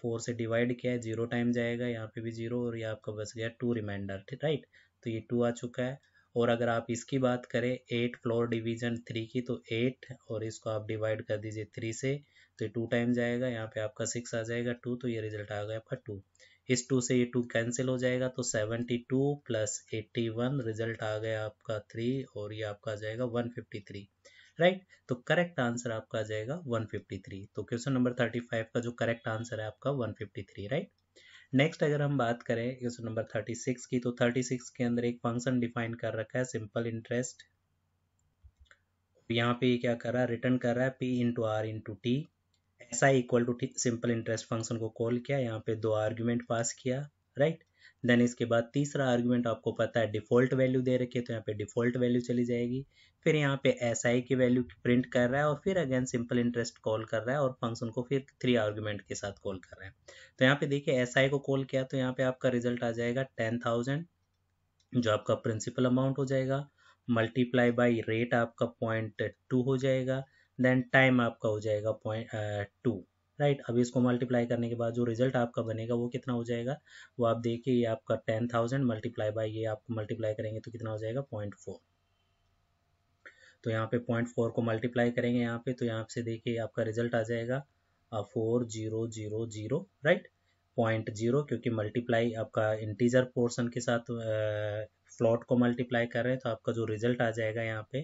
फोर से डिवाइड किया है जीरो टाइम जाएगा यहाँ पे भी जीरो और ये आपका बस गया टू रिमाइंडर राइट तो ये टू आ चुका है और अगर आप इसकी बात करें एट फ्लोर डिवीजन थ्री की तो एट और इसको आप डिवाइड कर दीजिए थ्री से तो ये टू टाइम जाएगा यहाँ पे आपका सिक्स आ जाएगा टू तो ये रिजल्ट आ गया आपका टू इस टू से ये टू कैंसिल हो जाएगा तो seventy two plus eighty one result आ गया आपका थ्री और ये आपका आ जाएगा वन फिफ्टी थ्री राइट तो करेक्ट आंसर आपका आ जाएगा 153 तो क्वेश्चन नंबर 35 का जो करेक्ट आंसर है आपका 153 राइट नेक्स्ट अगर हम बात करें क्वेश्चन नंबर 36 की तो 36 के अंदर एक फंक्शन डिफाइन कर रखा है सिंपल इंटरेस्ट यहाँ पे क्या कर रहा है रिटर्न कर रहा है P into R into T S I equal to simple interest function को कॉल किया यहाँ पे दो आर्ग्यूमेंट पास किया राइट right? देन इसके बाद तीसरा आर्ग्यूमेंट आपको पता है डिफ़ॉल्ट वैल्यू दे रखी है तो यहाँ पे डिफ़ॉल्ट वैल्यू चली जाएगी फिर यहाँ पे एस SI की वैल्यू प्रिंट कर रहा है और फिर अगेन सिंपल इंटरेस्ट कॉल कर रहा है और फंक्शन को फिर थ्री आर्ग्यूमेंट के साथ कॉल कर रहा है तो यहाँ पे देखिए एस SI को कॉल किया तो यहाँ पे आपका रिजल्ट आ जाएगा टेन थाउजेंड जो आपका प्रिंसिपल अमाउंट हो जाएगा मल्टीप्लाई बाई रेट आपका पॉइंट टू हो जाएगा देन टाइम आपका हो जाएगा पॉइंट टू राइट right, अभी इसको मल्टीप्लाई करने के बाद जो रिजल्ट आपका बनेगा वो कितना हो जाएगा वो आप देखिए ये आपका टेन थाउजेंड मल्टीप्लाई बाई ये आप मल्टीप्लाई करेंगे तो कितना हो जाएगा पॉइंट फोर तो यहाँ पे पॉइंट फोर को मल्टीप्लाई करेंगे यहाँ पे तो यहाँ से देखिए आपका रिजल्ट आ जाएगा four zero zero zero right point zero क्योंकि मल्टीप्लाई आपका इंटीजर पोर्सन के साथ फ्लॉट को मल्टीप्लाई कर रहे हैं तो आपका जो रिजल्ट आ जाएगा यहाँ पे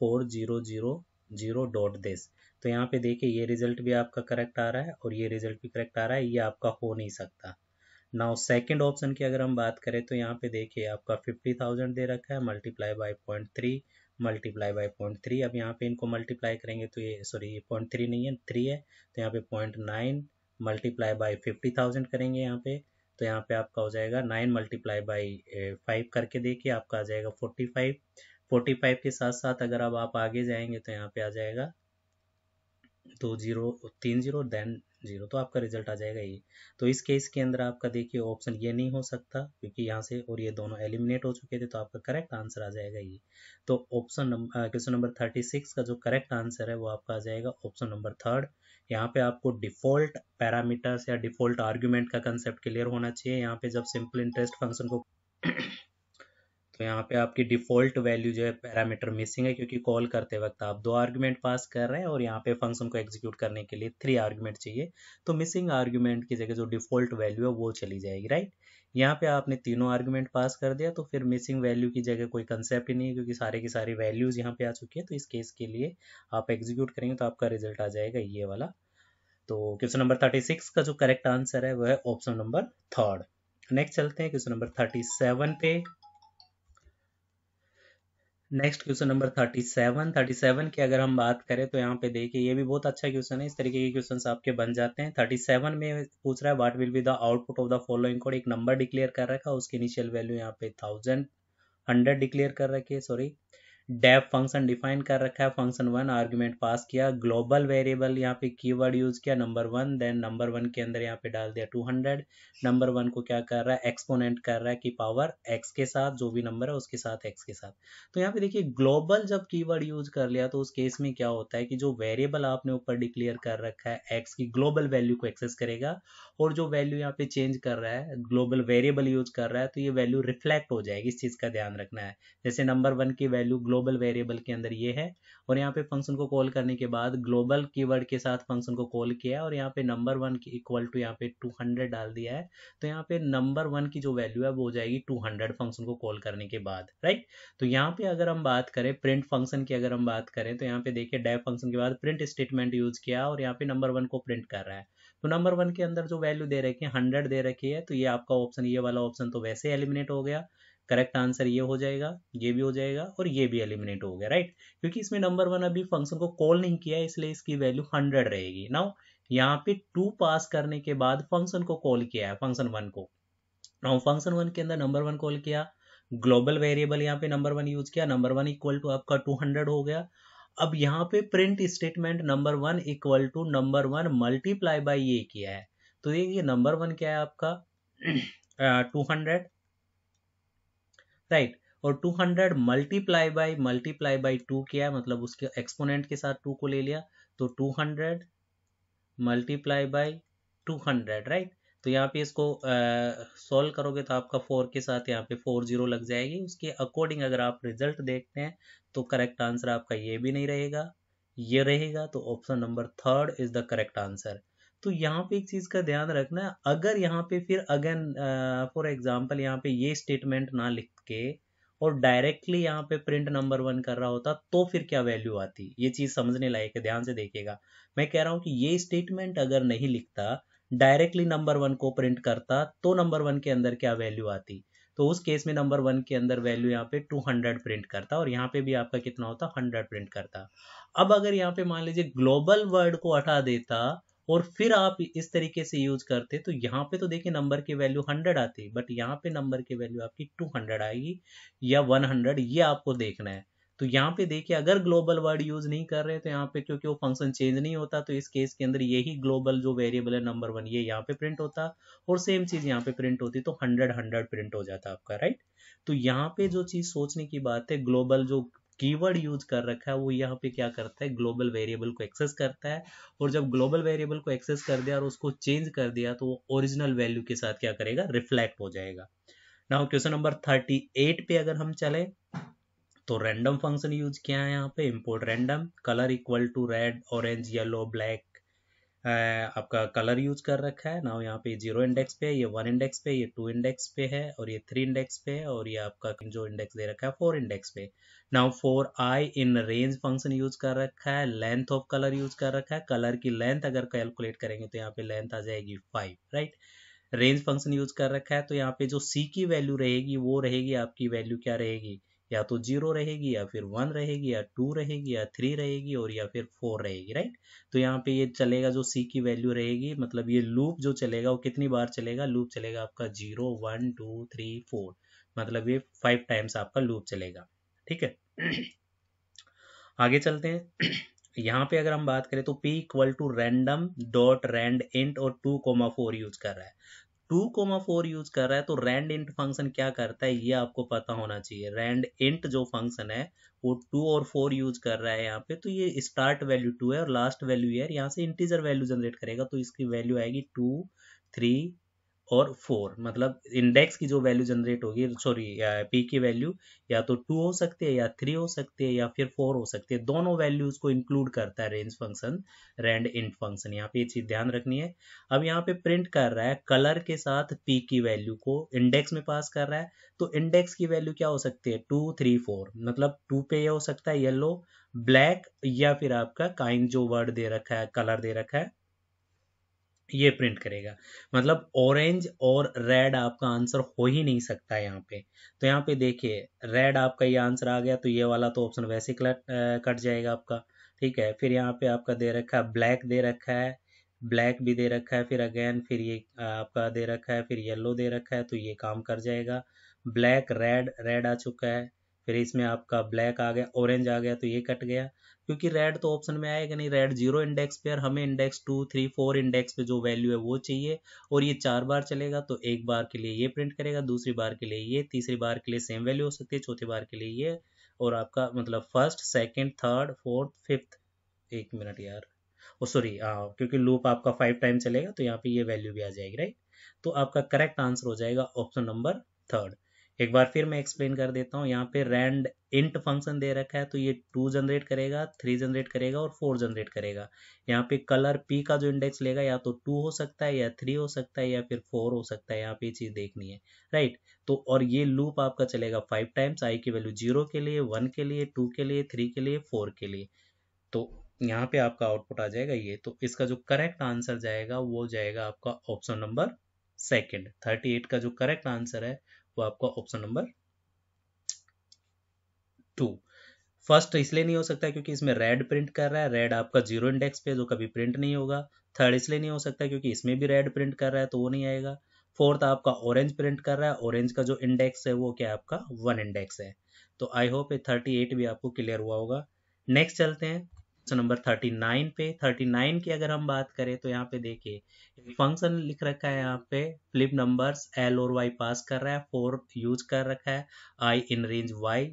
four zero zero zero dot this तो यहाँ पे देखिए ये रिजल्ट भी आपका करेक्ट आ रहा है और ये रिजल्ट भी करेक्ट आ रहा है ये आपका हो नहीं सकता नाउ सेकंड ऑप्शन की अगर हम बात करें तो यहाँ पे देखिए आपका फिफ्टी थाउजेंड दे रखा है multiply by point three multiply by point three अब यहाँ पे इनको मल्टीप्लाई करेंगे तो ये सॉरी ये पॉइंट थ्री नहीं है थ्री है तो यहाँ पे point nine multiply by fifty thousand करेंगे यहाँ पे तो यहाँ पे आपका हो जाएगा नाइन मल्टीप्लाई बाई फाइव करके देखिए आपका आ जाएगा फोर्टी फाइव फोर्टी फाइव के साथ साथ अगर अब आप आगे जाएंगे तो यहाँ पे आ जाएगा दो जीरो तीन जीरो देन जीरो तो आपका रिजल्ट आ जाएगा ये तो इस केस के अंदर आपका देखिए ऑप्शन ये नहीं हो सकता क्योंकि यहाँ से और ये दोनों एलिमिनेट हो चुके थे तो आपका करेक्ट आंसर आ जाएगा ये तो option number question number thirty six का जो करेक्ट आंसर है वो आपका आ जाएगा ऑप्शन नंबर थर्ड यहाँ पे आपको डिफॉल्ट पैरामीटर्स या डिफॉल्ट आर्ग्यूमेंट का कंसेप्ट क्लियर होना चाहिए यहाँ पे जब सिंपल इंटरेस्ट फंक्शन को तो यहाँ पे आपकी डिफ़ॉल्ट वैल्यू जो है पैरामीटर मिसिंग है क्योंकि कॉल करते वक्त आप दो आर्ग्यूमेंट पास कर रहे हैं और यहाँ पे फंक्शन को एग्जीक्यूट करने के लिए थ्री आर्ग्यूमेंट चाहिए तो मिसिंग आर्ग्यूमेंट की जगह जो डिफ़ॉल्ट वैल्यू है वो चली जाएगी राइट यहाँ पे आपने तीनों आर्ग्यूमेंट पास कर दिया तो फिर मिसिंग वैल्यू की जगह कोई कंसेप्ट ही नहीं है क्योंकि सारे की सारी वैल्यूज़ यहाँ पे आ चुकी है तो इस केस के लिए आप एग्जीक्यूट करेंगे तो आपका रिजल्ट आ जाएगा ये वाला तो क्वेश्चन नंबर थर्टी सिक्स का जो करेक्ट आंसर है वह है ऑप्शन नंबर थर्ड नेक्स्ट चलते हैं क्वेश्चन नंबर थर्टी सेवन पे next question number thirty seven thirty seven की अगर हम बात करें तो यहाँ पे देखिए ये भी बहुत अच्छा क्वेश्चन है इस तरीके के क्वेश्चन आपके बन जाते हैं थर्टी सेवन में पूछ रहा है what will be the output of the following code एक नंबर डिक्लेयर कर रखा है उसकी इनिशियल वैल्यू यहाँ पे थाउजेंड हंड्रेड डिक्लेयर कर रखी है सॉरी डेफ फंक्शन डिफाइन कर रखा है फंक्शन वन आर्ग्यूमेंट पास किया ग्लोबल वेरिएबल यहाँ पे कीवर्ड यूज किया number one then number one के अंदर यहाँ पे डाल दिया टू हंड्रेड नंबर वन को क्या कर रहा है एक्सपोनेंट कर रहा है कि पावर एक्स के साथ जो भी नंबर है उसके साथ एक्स के साथ तो यहाँ पे देखिए ग्लोबल जब की यूज कर लिया तो उस केस में क्या होता है कि जो वेरिएबल आपने ऊपर डिक्लेयर कर रखा है एक्स की ग्लोबल वैल्यू को एक्सेस करेगा और जो वैल्यू यहाँ पे चेंज कर रहा है ग्लोबल वेरिएबल यूज कर रहा है तो ये वैल्यू रिफ्लेक्ट हो जाएगी इस चीज का ध्यान रखना है जैसे नंबर वन की वैल्यू ग्लोबल ग्लोबल वेरिएबल के अंदर ये है और यहाँ पे फंक्शन को कॉल करने के बाद ग्लोबल कीवर्ड के साथ फंक्शन को कॉल किया और यहाँ पे नंबर वन की इक्वल टू यहाँ पे टू हंड्रेड डाल दिया है तो यहाँ पे नंबर वन की जो वैल्यू है वो हो जाएगी टू हंड्रेड फंक्शन को कॉल करने के बाद राइट तो यहाँ पे अगर हम बात करें प्रिंट फंक्शन की अगर हम बात करें तो यहाँ पे देखिए डेव फंक्शन के बाद प्रिंट स्टेटमेंट यूज किया और यहाँ पे नंबर वन को प्रिंट कर रहा है तो नंबर वन के अंदर जो वैल्यू दे रखी है हंड्रेड दे रखी है तो ये आपका ऑप्शन ये वाला ऑप्शन तो वैसे एलिमिनेट हो गया करेक्ट आंसर ये हो जाएगा ये भी हो जाएगा और ये भी एलिमिनेट हो गया राइट क्योंकि इसमें नंबर वन अभी फंक्शन को कॉल नहीं किया है इसलिए इसकी वैल्यू हंड्रेड रहेगी नाउ यहाँ पे टू पास करने के बाद फंक्शन को कॉल किया है फंक्शन वन को नाउ फंक्शन वन के अंदर नंबर वन कॉल किया ग्लोबल वेरिएबल यहाँ पे नंबर वन यूज किया नंबर वन इक्वल टू आपका टू हंड्रेड हो गया अब यहाँ पे print statement number one equal to number one multiply by ये किया है तो ये नंबर वन क्या है आपका टू हंड्रेड राइट और 200 multiply by multiply by two किया मतलब उसके एक्सपोनेंट के साथ टू को ले लिया तो 200 मल्टीप्लाई बाई टू राइट तो यहाँ पे इसको सॉल्व करोगे तो आपका फोर के साथ यहाँ पे फोर जीरो लग जाएगी उसके अकॉर्डिंग अगर आप रिजल्ट देखते हैं तो करेक्ट आंसर आपका ये भी नहीं रहेगा ये रहेगा तो option number third is the correct answer तो यहाँ पे एक चीज का ध्यान रखना अगर यहाँ पे फिर अगेन फॉर एग्जाम्पल यहाँ पे ये स्टेटमेंट ना लिख के और डायरेक्टली यहाँ पे प्रिंट नंबर वन कर रहा होता तो फिर क्या वैल्यू आती ये चीज समझने लायक है ध्यान से देखिएगा मैं कह रहा हूं कि ये स्टेटमेंट अगर नहीं लिखता डायरेक्टली नंबर वन को प्रिंट करता तो नंबर वन के अंदर क्या वैल्यू आती तो उस केस में नंबर वन के अंदर वैल्यू यहाँ पे 200 प्रिंट करता और यहाँ पे भी आपका कितना होता 100 प्रिंट करता अब अगर यहाँ पे मान लीजिए ग्लोबल वर्ड को हटा देता और फिर आप इस तरीके से यूज करते तो यहाँ पे तो देखिए नंबर की वैल्यू हंड्रेड आती बट यहाँ पे नंबर की वैल्यू आपकी टू हंड्रेड आएगी या वन हंड्रेड ये आपको देखना है तो यहाँ पे देखिए अगर ग्लोबल वर्ड यूज नहीं कर रहे तो यहाँ पे क्योंकि वो फंक्शन चेंज नहीं होता तो इस केस के अंदर यही ग्लोबल जो वेरिएबल है नंबर वन ये यहाँ पे प्रिंट होता और सेम चीज यहाँ पे प्रिंट होती तो हंड्रेड हंड्रेड प्रिंट हो जाता आपका राइट तो यहाँ पे जो चीज सोचने की बात है ग्लोबल जो कीवर्ड यूज कर रखा है वो यहाँ पे क्या करता है ग्लोबल वेरिएबल को एक्सेस करता है और जब ग्लोबल वेरिएबल को एक्सेस कर दिया और उसको चेंज कर दिया तो वो ओरिजिनल वैल्यू के साथ क्या करेगा रिफ्लेक्ट हो जाएगा now question number thirty eight पे अगर हम चले तो रैंडम फंक्शन यूज किया है यहाँ पे import random colour equal to red orange yellow black आपका कलर यूज कर रखा है नाउ यहाँ पे जीरो इंडेक्स पे ये वन इंडेक्स पे ये टू इंडेक्स पे है और ये थ्री इंडेक्स पे है और ये आपका जो इंडेक्स दे रखा है फोर इंडेक्स पे now for I in range function use कर रखा है लेंथ ऑफ कलर यूज कर रखा है कलर की लेंथ अगर कैलकुलेट करेंगे तो यहाँ पे लेंथ आ जाएगी five right range function use कर रखा है तो यहाँ पे जो सी की वैल्यू रहेगी वो रहेगी आपकी वैल्यू क्या रहेगी या तो जीरो रहेगी या फिर वन रहेगी या टू रहेगी या थ्री रहेगी और या फिर फोर रहेगी राइट तो यहाँ पे ये चलेगा जो सी की वैल्यू रहेगी मतलब ये लूप जो चलेगा वो कितनी बार चलेगा लूप चलेगा आपका zero one two three four मतलब ये फाइव टाइम्स आपका लूप चलेगा ठीक है आगे चलते हैं यहाँ पे अगर हम बात करें तो p equal to random dot rand int और टू कोमा फोर यूज कर रहा है टू कोमा फोर यूज कर रहा है तो रैंड इंट फंक्शन क्या करता है ये आपको पता होना चाहिए रैंड इंट जो फंक्शन है वो टू और फोर यूज कर रहा है यहाँ पे तो ये स्टार्ट वैल्यू टू है और लास्ट वैल्यू है यहाँ से इंटीजर वैल्यू जनरेट करेगा तो इसकी वैल्यू आएगी टू थ्री और फोर मतलब इंडेक्स की जो वैल्यू जनरेट होगी सॉरी पी की वैल्यू या तो टू हो सकती है या थ्री हो सकती है या फिर फोर हो सकती है दोनों वैल्यूज को इंक्लूड करता है range function rand int function यहाँ पे ये चीज ध्यान रखनी है अब यहाँ पे प्रिंट कर रहा है कलर के साथ पी की वैल्यू को इंडेक्स में पास कर रहा है तो इंडेक्स की वैल्यू क्या हो सकती है टू थ्री फोर मतलब टू पे ये हो सकता है येलो ब्लैक या फिर आपका काइंड जो वर्ड दे रखा है कलर दे रखा है ये प्रिंट करेगा मतलब ऑरेंज और रेड आपका आंसर हो ही नहीं सकता है यहाँ पे तो यहाँ पे देखिए रेड आपका ये आंसर आ गया तो ये वाला तो ऑप्शन वैसे कट जाएगा आपका ठीक है फिर यहाँ पे आपका दे रखा है ब्लैक दे रखा है ब्लैक भी दे रखा है फिर अगेन फिर ये आपका दे रखा है फिर येलो दे रखा है तो ये काम कर जाएगा ब्लैक रेड रेड आ चुका है फिर इसमें आपका ब्लैक आ गया ऑरेंज आ गया तो ये कट गया क्योंकि रेड तो ऑप्शन में आएगा नहीं रेड जीरो इंडेक्स पे हमें index two three four index पे जो वैल्यू है वो चाहिए और ये चार बार चलेगा तो एक बार के लिए ये प्रिंट करेगा दूसरी बार के लिए ये तीसरी बार के लिए सेम वैल्यू हो सकती है चौथी बार के लिए ये और आपका मतलब first second third fourth fifth एक मिनट यार ओ सॉरी हाँ क्योंकि लूप आपका फाइव टाइम चलेगा तो यहाँ पे ये वैल्यू भी आ जाएगी राइट तो आपका करेक्ट आंसर हो जाएगा ऑप्शन नंबर थर्ड एक बार फिर मैं एक्सप्लेन कर देता हूँ यहाँ पे रैंड इंट फंक्शन दे रखा है तो ये टू जनरेट करेगा थ्री जनरेट करेगा और फोर जनरेट करेगा यहाँ पे कलर पी का जो इंडेक्स लेगा या तो टू हो सकता है या थ्री हो सकता है या फिर फोर हो सकता है यहाँ पे ये चीज़ देखनी है राइट तो और ये लूप आपका चलेगा फाइव टाइम्स आई की वैल्यू जीरो के लिए वन के लिए टू के लिए थ्री के लिए फोर के लिए तो यहाँ पे आपका आउटपुट आ जाएगा ये तो इसका जो करेक्ट आंसर जाएगा वो जाएगा आपका ऑप्शन नंबर थर्टी एट का जो करेक्ट आंसर है वो तो आपका ऑप्शन नंबर टू फर्स्ट इसलिए नहीं हो सकता क्योंकि इसमें रेड प्रिंट कर रहा है रेड आपका जीरो इंडेक्स पे जो कभी प्रिंट नहीं होगा थर्ड इसलिए नहीं हो सकता क्योंकि इसमें भी रेड प्रिंट कर रहा है तो वो नहीं आएगा फोर्थ आपका ऑरेंज प्रिंट कर रहा है ऑरेंज का जो इंडेक्स है वो क्या आपका वन इंडेक्स है तो आई होप ये थर्टी एट भी आपको क्लियर हुआ होगा नेक्स्ट चलते हैं तो नंबर 39 पे 39 की अगर हम बात करें तो यहाँ पे देखिए फंक्शन लिख रखा है यहाँ पे फ्लिप नंबर्स एल और वाई पास कर रहा है फोर यूज कर रखा है I in range Y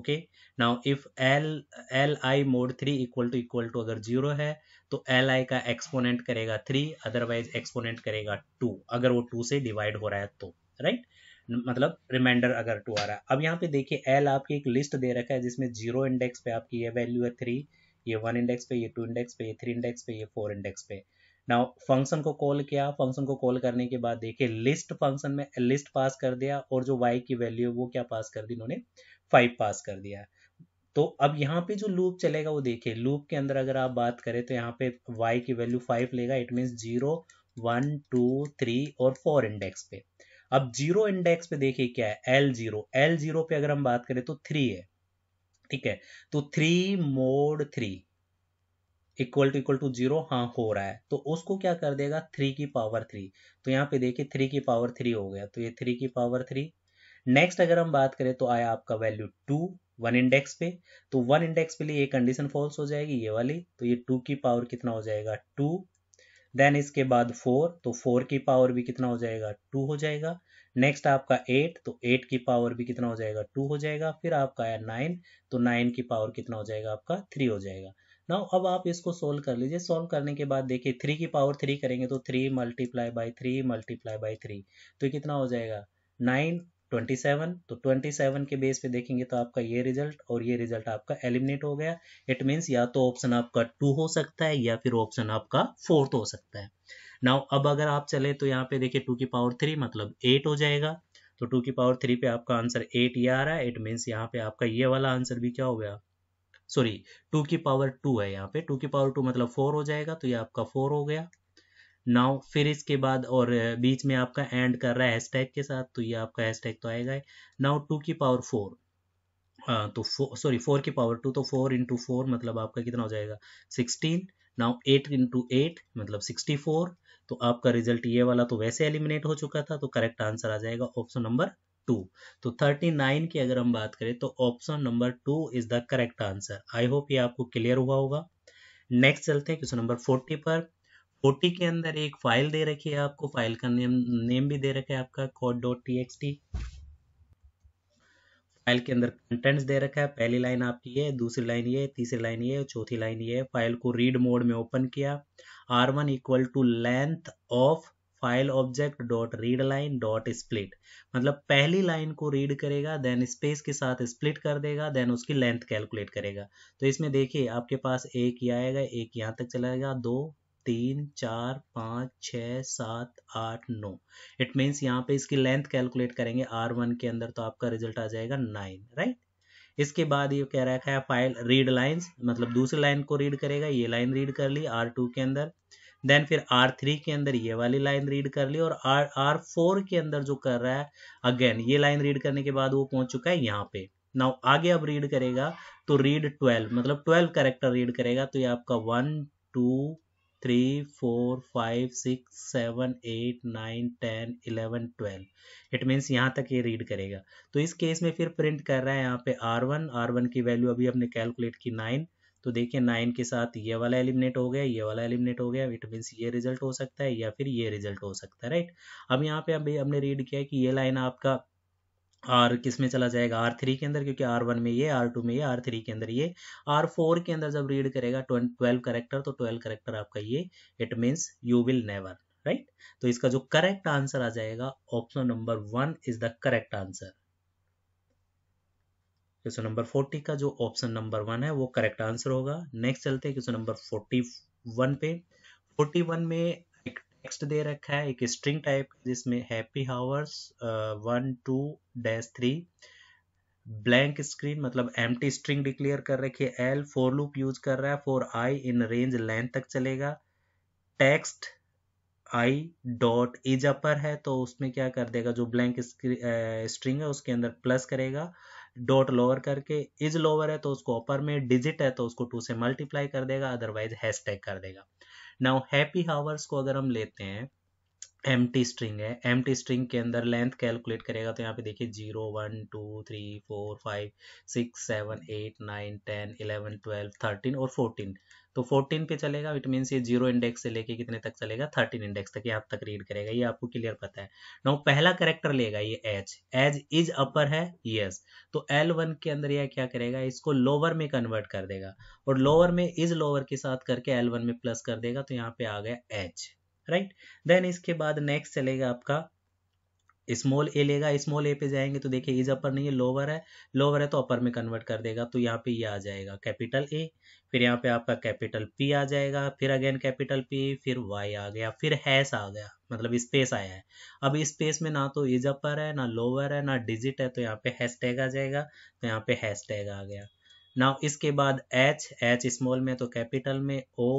okay now if L L I mod three equal to equal to अगर जीरो है तो एल आई का एक्सपोनेंट करेगा थ्री अदरवाइज एक्सपोनेंट करेगा टू अगर वो टू से डिवाइड हो रहा है तो राइट right? मतलब रिमाइंडर अगर टू आ रहा है अब यहाँ पे देखिए एल आपकी एक लिस्ट दे रखा है जिसमें जीरो इंडेक्स पे आपकी ये वैल्यू है थ्री ये वन इंडेक्स पे ये टू इंडेक्स पे ये थ्री इंडेक्स पे ये फोर इंडेक्स पे नाउ फंक्शन को कॉल किया फंक्शन को कॉल करने के बाद देखिए लिस्ट फंक्शन में लिस्ट पास कर दिया और जो वाई की वैल्यू है वो क्या पास कर दी इन्होंने फाइव पास कर दिया तो अब यहाँ पे जो लूप चलेगा वो देखिए लूप के अंदर अगर आप बात करें तो यहाँ पे y की वैल्यू फाइव लेगा it means zero one two three और फोर इंडेक्स पे अब जीरो इंडेक्स पे देखिए क्या है एल जीरो एल जीरो पे अगर हम बात करें तो थ्री है ठीक है तो three mod three equal to equal to zero हाँ हो रहा है तो उसको क्या कर देगा थ्री की पावर थ्री तो यहाँ पे देखिए थ्री की पावर थ्री हो गया तो ये थ्री की पावर थ्री नेक्स्ट अगर हम बात करें तो आया आपका वैल्यू टू वन इंडेक्स पे तो वन इंडेक्स पे लिए ये कंडीशन फॉल्स हो जाएगी ये वाली तो ये टू की पावर कितना हो जाएगा टू देन इसके बाद फोर तो फोर की पावर भी कितना हो जाएगा टू हो जाएगा नेक्स्ट आपका एट तो एट की पावर भी कितना हो जाएगा टू हो जाएगा फिर आपका आया नाइन तो नाइन की पावर कितना हो जाएगा आपका थ्री हो जाएगा नाउ अब आप इसको सोल्व कर लीजिए सोल्व करने के बाद देखिए थ्री की पावर थ्री करेंगे तो three multiply by three multiply by three तो कितना हो जाएगा नाइन ट्वेंटी सेवन तो ट्वेंटी सेवन के बेस पे देखेंगे तो आपका ये रिजल्ट और ये रिजल्ट आपका एलिमिनेट हो गया इट मीन्स या तो ऑप्शन आपका टू हो सकता है या फिर ऑप्शन आपका फोर्थ हो सकता है नाउ अब अगर आप चले तो यहाँ पे देखिए टू की पावर थ्री मतलब एट हो जाएगा तो टू की पावर थ्री पे आपका आंसर एट ये आ रहा है इट मीन्स यहाँ पे आपका ये वाला आंसर भी क्या हो गया सॉरी टू की पावर टू है यहाँ पे टू की पावर टू मतलब फोर हो जाएगा तो ये आपका फोर हो गया नाउ फिर इसके बाद और बीच में आपका एंड कर रहा है हैशटैग के साथ तो ये आपका हैशटैग तो आएगा नाउ टू की पावर फोर तो सॉरी फोर की पावर टू तो फोर इंटू फोर मतलब आपका कितना हो जाएगा sixteen now eight into eight मतलब सिक्सटी फोर तो आपका रिजल्ट ये वाला तो वैसे एलिमिनेट हो चुका था तो करेक्ट आंसर आ जाएगा ऑप्शन नंबर टू तो थर्टी नाइन की अगर हम बात करें तो option number two is the correct answer I hope ये आपको क्लियर हुआ होगा नेक्स्ट चलते हैं क्वेश्चन नंबर फोर्टी पर फोर्टी के अंदर एक फाइल दे रखी है आपको फाइल का नेम नेम भी दे रखा है आपका code dot T X T file के अंदर कंटेंट्स दे रखा है पहली लाइन आपकी ये दूसरी लाइन ये तीसरी लाइन ये चौथी लाइन ये फाइल को रीड मोड में ओपन किया R one equal to length of file object dot read line dot split मतलब पहली लाइन को रीड करेगा देन स्पेस के साथ स्प्लिट कर देगा देन उसकी लेंथ कैलकुलेट करेगा तो इसमें देखिए आपके पास एक ही आएगा एक यहाँ तक चलाएगा दो तीन चार पाँच छ सात आठ नौ इट मीन्स यहाँ पे इसकी लेंथ कैलकुलेट करेंगे आर वन के अंदर तो आपका रिजल्ट आ जाएगा नाइन राइट इसके बाद ये कह रखा है फाइल रीड लाइंस मतलब दूसरी लाइन को रीड करेगा ये लाइन रीड कर ली आर टू के अंदर देन फिर आर थ्री के अंदर ये वाली लाइन रीड कर ली और आर आर फोर के अंदर जो कर रहा है अगेन ये लाइन रीड करने के बाद वो पहुंच चुका है यहाँ पे नाउ आगे अब रीड करेगा तो रीड ट्वेल्व मतलब ट्वेल्व करेक्टर रीड करेगा तो ये आपका one two three four five six seven eight nine ten eleven twelve it means यहाँ तक ये रीड करेगा तो इस केस में फिर प्रिंट कर रहा है यहाँ पे आर वन आर वन की वैल्यू अभी हमने कैलकुलेट की नाइन तो देखिए नाइन के साथ ये वाला एलिमिनेट हो गया ये वाला एलिमिनेट हो गया इट मीन्स ये रिजल्ट हो सकता है या फिर ये रिजल्ट हो सकता है राइट अब यहाँ पे अभी हमने रीड किया है कि ये लाइन आपका आर किस में चला जाएगा आर थ्री के अंदर क्योंकि आर वन में ये आर टू में ये आर थ्री के अंदर ये आर फोर के अंदर जब रीड करेगा ट्वेल्व करेक्टर तो ट्वेल्व करेक्टर आपका ये it means you will never right तो इसका जो करेक्ट आंसर आ जाएगा option number one is the correct answer question number forty का जो ऑप्शन नंबर वन है वो करेक्ट आंसर होगा नेक्स्ट चलते हैं क्वेश्चन नंबर फोर्टी वन पे फोर्टी वन में टेक्स्ट दे रखा है एक स्ट्रिंग टाइप जिसमें happy hours one two dash three blank screen मतलब एम स्ट्रिंग डिक्लेयर कर रखी है एल फोर लूप यूज कर रहा है for I in range length तक चलेगा text I dot is upper है तो उसमें क्या कर देगा जो ब्लैंक स्ट्रिंग है उसके अंदर प्लस करेगा डॉट लोअर करके इज लोअर है तो उसको अपर में डिजिट है तो उसको टू से मल्टीप्लाई कर देगा अदरवाइज हैश टैग कर देगा नाउ हैप्पी हावर्स को अगर हम लेते हैं एम टी स्ट्रिंग है एम टी स्ट्रिंग के अंदर लेंथ कैलकुलेट करेगा तो यहाँ पे देखिए zero one two three four five six seven eight nine ten eleven twelve thirteen और फोर्टीन तो फोर्टीन पे चलेगा इट मीन्स ये जीरो इंडेक्स से लेके कितने तक चलेगा थर्टीन इंडेक्स तक यहाँ तक रीड करेगा ये आपको क्लियर पता है नाउ पहला करेक्टर लेगा ये एच एज इज अपर है यस तो एल वन के अंदर यह क्या करेगा इसको लोअर में कन्वर्ट कर देगा और लोअर में इज लोअर के साथ करके एल वन में प्लस कर देगा तो यहाँ पे आ गया एच राइट देन इसके बाद नेक्स्ट चलेगा आपका स्मॉल ए लेगा स्मॉल ए पे जाएंगे तो देखिए इज अपर नहीं है लोअर है लोअर है तो अपर में कन्वर्ट कर देगा तो यहाँ पे ये आ जाएगा कैपिटल ए फिर यहाँ पे आपका कैपिटल पी आ जाएगा फिर अगेन कैपिटल पी फिर वाई आ गया फिर हैस आ गया मतलब स्पेस आया है अब स्पेस में ना तो इज अपर है ना लोअर है ना डिजिट है तो यहाँ पे हैश टैग आ जाएगा तो यहाँ पे हैश टैग आ गया ना इसके बाद एच एच स्मॉल में तो कैपिटल में ओ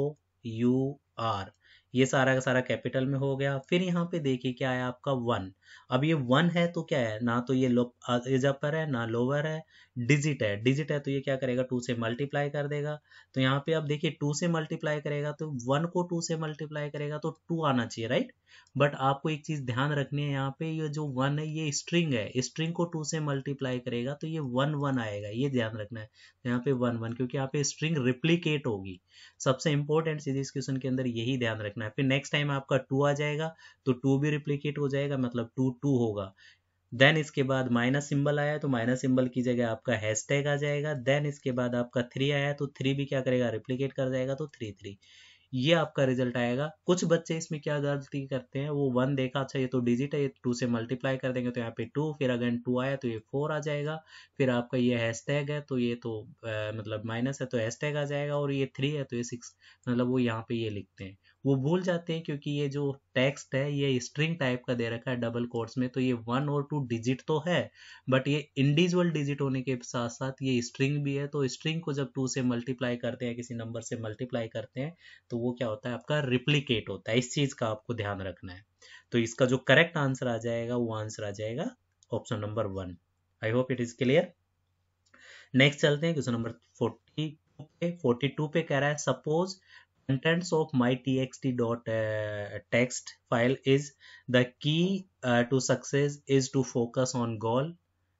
यू आर ये सारा का सारा कैपिटल में हो गया फिर यहाँ पे देखिए क्या है आपका वन अब ये वन है तो क्या है ना तो ये लो इज अपर है ना लोअर है डिजिट है डिजिट है तो ये क्या करेगा टू से मल्टीप्लाई कर देगा तो यहाँ पे आप देखिए टू से मल्टीप्लाई करेगा तो वन को टू से मल्टीप्लाई करेगा तो टू आना चाहिए राइट बट आपको एक चीज ध्यान रखनी है यहाँ पे ये जो वन है ये स्ट्रिंग है स्ट्रिंग को टू से मल्टीप्लाई करेगा तो ये वन वन आएगा ये ध्यान रखना है तो यहाँ पे वन वन क्योंकि यहाँ पे स्ट्रिंग रिप्लीकेट होगी सबसे इंपॉर्टेंट चीज इस क्वेश्चन के अंदर यही ध्यान रखना है फिर नेक्स्ट टाइम आपका टू आ जाएगा तो टू भी रिप्लीकेट हो जाएगा मतलब टू टू होगा देन इसके बाद माइनस सिंबल आया तो माइनस सिंबल की जगह आपका हैशटैग आ जाएगा देन इसके बाद आपका थ्री आया तो थ्री भी क्या करेगा रिप्लीकेट कर जाएगा तो थ्री थ्री ये आपका रिजल्ट आएगा कुछ बच्चे इसमें क्या गलती करते हैं वो वन देखा अच्छा ये तो डिजिट है ये टू से मल्टीप्लाई कर देंगे तो यहाँ पे टू फिर अगेन टू आया तो ये फोर आ जाएगा फिर आपका ये हैशटैग है तो ये तो आ, मतलब माइनस है तो हैशटैग आ जाएगा और ये थ्री है तो ये सिक्स मतलब वो यहाँ पे ये लिखते हैं वो भूल जाते हैं क्योंकि ये जो टेक्स्ट है ये स्ट्रिंग टाइप का दे रखा है डबल कोर्स में तो ये वन और टू डिजिट तो है बट ये इंडिविजुअल डिजिट होने के साथ साथ ये स्ट्रिंग भी है तो स्ट्रिंग को जब टू से मल्टीप्लाई करते हैं किसी नंबर से मल्टीप्लाई करते हैं तो वो क्या होता है आपका रिप्लीकेट होता है इस चीज़ का आपको ध्यान रखना है तो इसका जो करेक्ट आंसर आ जाएगा वो आंसर आ जाएगा option number one I hope it is clear next चलते हैं क्वेश्चन नंबर फोर्टी पे फोर्टी टू पे कह रहा है suppose contents of my txt dot uh, text file is the key uh, to success is to focus on goal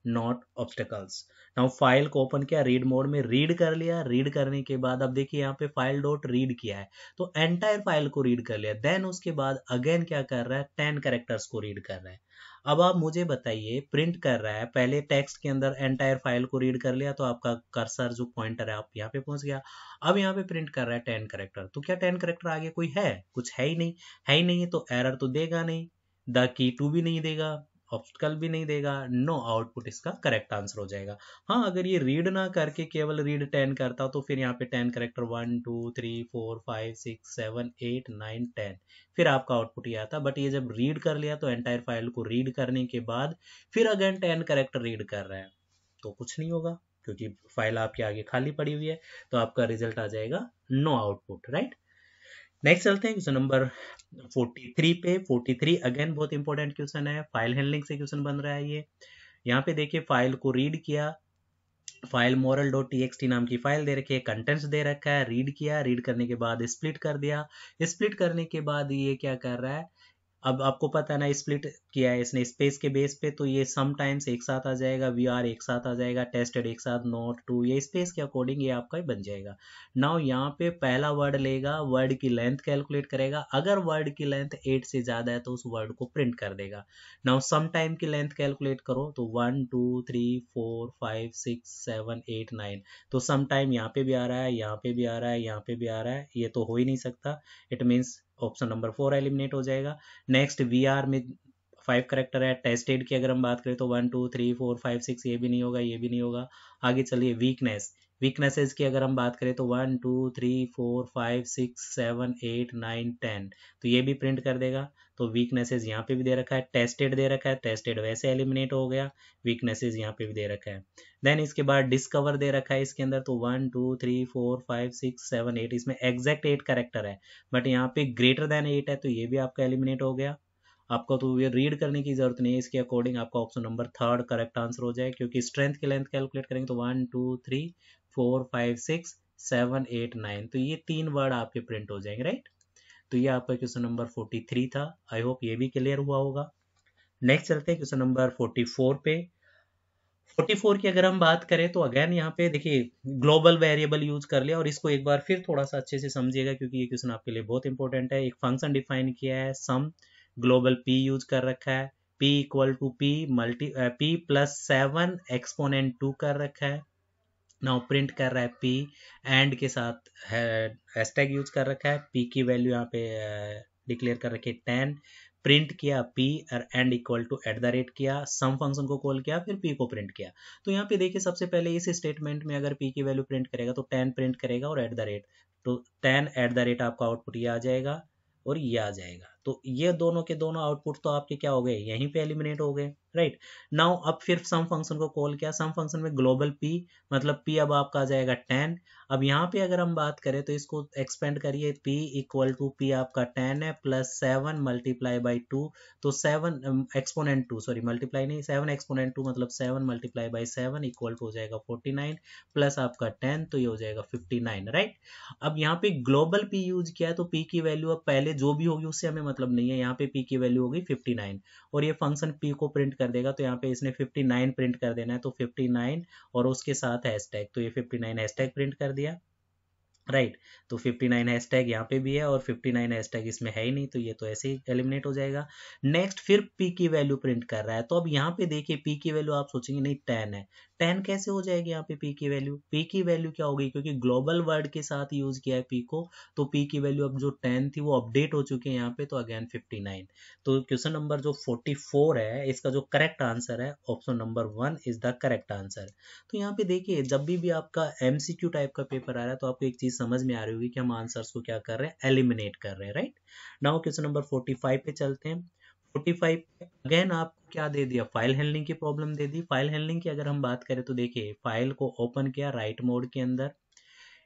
not obstacles now file को open किया read mode में read कर लिया रीड करने के बाद अब देखिए यहाँ पे फाइल डॉट रीड किया है तो एंटायर फाइल को रीड कर लिया देन उसके बाद अगेन क्या कर रहा है टेन कैरेक्टर्स को रीड कर रहा है अब आप मुझे बताइए प्रिंट कर रहा है पहले टेक्स्ट के अंदर एंटायर फाइल को रीड कर लिया तो आपका कर्सर जो पॉइंटर है आप यहाँ पे पहुंच गया अब यहाँ पे प्रिंट कर रहा है टेन करेक्टर तो क्या टेन करेक्टर आगे कोई है कुछ है ही नहीं है ही नहीं तो एरर तो देगा नहीं द की टू भी नहीं देगा ऑप्टिकल भी नहीं देगा नो आउटपुट इसका करेक्ट आंसर हो जाएगा हाँ अगर ये रीड ना करके केवल रीड टेन करता तो फिर यहाँ पे ten character one two three four five six seven eight nine ten फिर आपका आउटपुट ये आता बट ये जब रीड कर लिया तो एंटायर फाइल को रीड करने के बाद फिर अगेन टेन करेक्टर रीड कर रहे हैं तो कुछ नहीं होगा क्योंकि फाइल आपके आगे खाली पड़ी हुई है तो आपका रिजल्ट आ जाएगा नो आउटपुट राइट नेक्स्ट चलते हैं क्वेश्चन नंबर 43 पे 43 अगेन बहुत इंपॉर्टेंट क्वेश्चन है फाइल हैंडलिंग से क्वेश्चन बन रहा है ये यहाँ पे देखिए फाइल को रीड किया फाइल मॉरल डॉट टी नाम की फाइल दे रखी है कंटेंट्स दे रखा है रीड किया रीड करने के बाद स्प्लिट कर दिया स्प्लिट करने के बाद ये क्या कर रहा है अब आपको पता है ना स्प्लिट किया है इसने स्पेस के बेस पे तो ये समटाइम्स एक साथ आ जाएगा वी आर एक साथ आ जाएगा टेस्टेड एक साथ नोट टू ये स्पेस के अकॉर्डिंग ये आपका बन जाएगा नाउ यहाँ पे पहला वर्ड लेगा वर्ड की लेंथ कैलकुलेट करेगा अगर वर्ड की लेंथ एट से ज़्यादा है तो उस वर्ड को प्रिंट कर देगा नाउ सम टाइम की लेंथ कैलकुलेट करो तो one two three four five six seven eight nine तो सम टाइम यहाँ पे भी आ रहा है यहाँ पे भी आ रहा है यहाँ पे भी आ रहा है ये तो हो ही नहीं सकता it means option number four eliminate हो जाएगा नेक्स्ट वी आर में फाइव करेक्टर है टेस्टेड की अगर हम बात करें तो one two three four five six ये भी नहीं होगा ये भी नहीं होगा आगे चलिए वीकनेस वीकनेसेस की अगर हम बात करें तो one two three four five six seven eight nine ten तो ये भी प्रिंट कर देगा तो वीकनेसेज यहाँ पे भी दे रखा है टेस्टेड दे रखा है टेस्टेड वैसे एलिमिनेट हो गया वीकनेसेज यहाँ पे भी दे रखा है देन इसके बाद डिस्कवर दे रखा है इसके अंदर तो one two three four five six seven eight इसमें एग्जैक्ट एट करेक्टर है बट यहाँ पे ग्रेटर देन एट है तो ये भी आपका एलिमिनेट हो गया आपको तो ये रीड करने की जरूरत नहीं है इसके अकॉर्डिंग आपका option number third correct answer हो जाए क्योंकि स्ट्रेंथ की लेंथ कैलकुलेट करेंगे तो one two three four five six seven eight nine तो ये तीन वर्ड आपके प्रिंट हो जाएंगे राइट तो ये आपका क्वेश्चन नंबर 43 था आई होप ये भी क्लियर हुआ होगा नेक्स्ट चलते हैं क्वेश्चन नंबर 44 पे 44 की अगर हम बात करें तो अगेन यहाँ पे देखिए ग्लोबल वेरिएबल यूज कर लिया और इसको एक बार फिर थोड़ा सा अच्छे से समझिएगा क्योंकि ये क्वेश्चन आपके लिए बहुत इंपॉर्टेंट है एक फंक्शन डिफाइन किया है सम ग्लोबल पी यूज कर रखा है P equal to P multi P plus seven exponent two कर रखा है नाउ प्रिंट कर रहा है पी एंड के साथ हैश यूज कर रखा है पी की वैल्यू यहाँ पे डिक्लेयर कर रखी है टेन प्रिंट किया पी और end equal to at the rate किया सम फंक्शन को कॉल किया फिर पी को प्रिंट किया तो यहाँ पे देखिए सबसे पहले इस स्टेटमेंट में अगर पी की वैल्यू प्रिंट करेगा तो टेन प्रिंट करेगा और एट द रेट तो टेन एट द रेट आपका आउटपुट ये आ जाएगा और ये आ जाएगा तो ये दोनों के दोनों आउटपुट तो आपके क्या हो गए यहीं पे एलिमिनेट हो गए राइट नाउ अब फिर सम फंक्शन को कॉल किया सम फंक्शन में ग्लोबल पी मतलब पी अब आपका आ जाएगा टेन अब यहाँ पे अगर हम बात करें तो इसको एक्सपेंड करिए पी इक्वल टू पी आपका टेन है plus seven multiply by two तो seven exponent two sorry multiply नहीं सेवन एक्सपोनेंट टू मतलब seven multiply by seven equal to हो जाएगा फोर्टी नाइन प्लस आपका टेन तो ये हो जाएगा फिफ्टी नाइन राइट अब यहाँ पे ग्लोबल पी यूज किया है तो पी की वैल्यू अब पहले जो भी होगी उससे हमें मतलब नहीं है यहाँ पे पी की वैल्यू होगी फिफ्टी नाइन और ये फंक्शन पी को प्रिंट कर देगा तो यहाँ पे इसने 59 प्रिंट कर देना है तो 59 और उसके साथ हैशटैग तो ये 59 नाइन हैशटैग प्रिंट कर दिया राइट right. तो 59 नाइन हैशटैग यहाँ पे भी है और 59 नाइन हैशटैग इसमें है ही नहीं तो ये तो ऐसे ही एलिमिनेट हो जाएगा नेक्स्ट फिर पी की वैल्यू प्रिंट कर रहा है तो अब यहाँ पे देखिए पी की वैल्यू आप सोचेंगे नहीं टेन है टेन कैसे हो जाएगी यहाँ पे पी की वैल्यू पी की वैल्यू क्या होगी क्योंकि ग्लोबल वर्ड के साथ यूज किया है पी को तो पी की वैल्यू अब जो टेन थी वो अपडेट हो चुकी है यहाँ पे तो अगेन फिफ्टी नाइन तो क्वेश्चन नंबर जो फोर्टी फोर है इसका जो करेक्ट आंसर है option number one is the correct answer तो यहाँ पे देखिए जब भी भी आपका एमसीक्यू टाइप का पेपर आ रहा है तो आपको एक चीज समझ में आ रही होगी कि हम आंसर को क्या कर रहे हैं एलिमिनेट कर रहे हैं right now question number forty five पे चलते हैं फोर्टी अगेन आप क्या दे दिया फाइल हैंडलिंग की प्रॉब्लम दे दी फाइल हैंडलिंग की अगर हम बात करें तो देखिए फाइल को ओपन किया राइट मोड के अंदर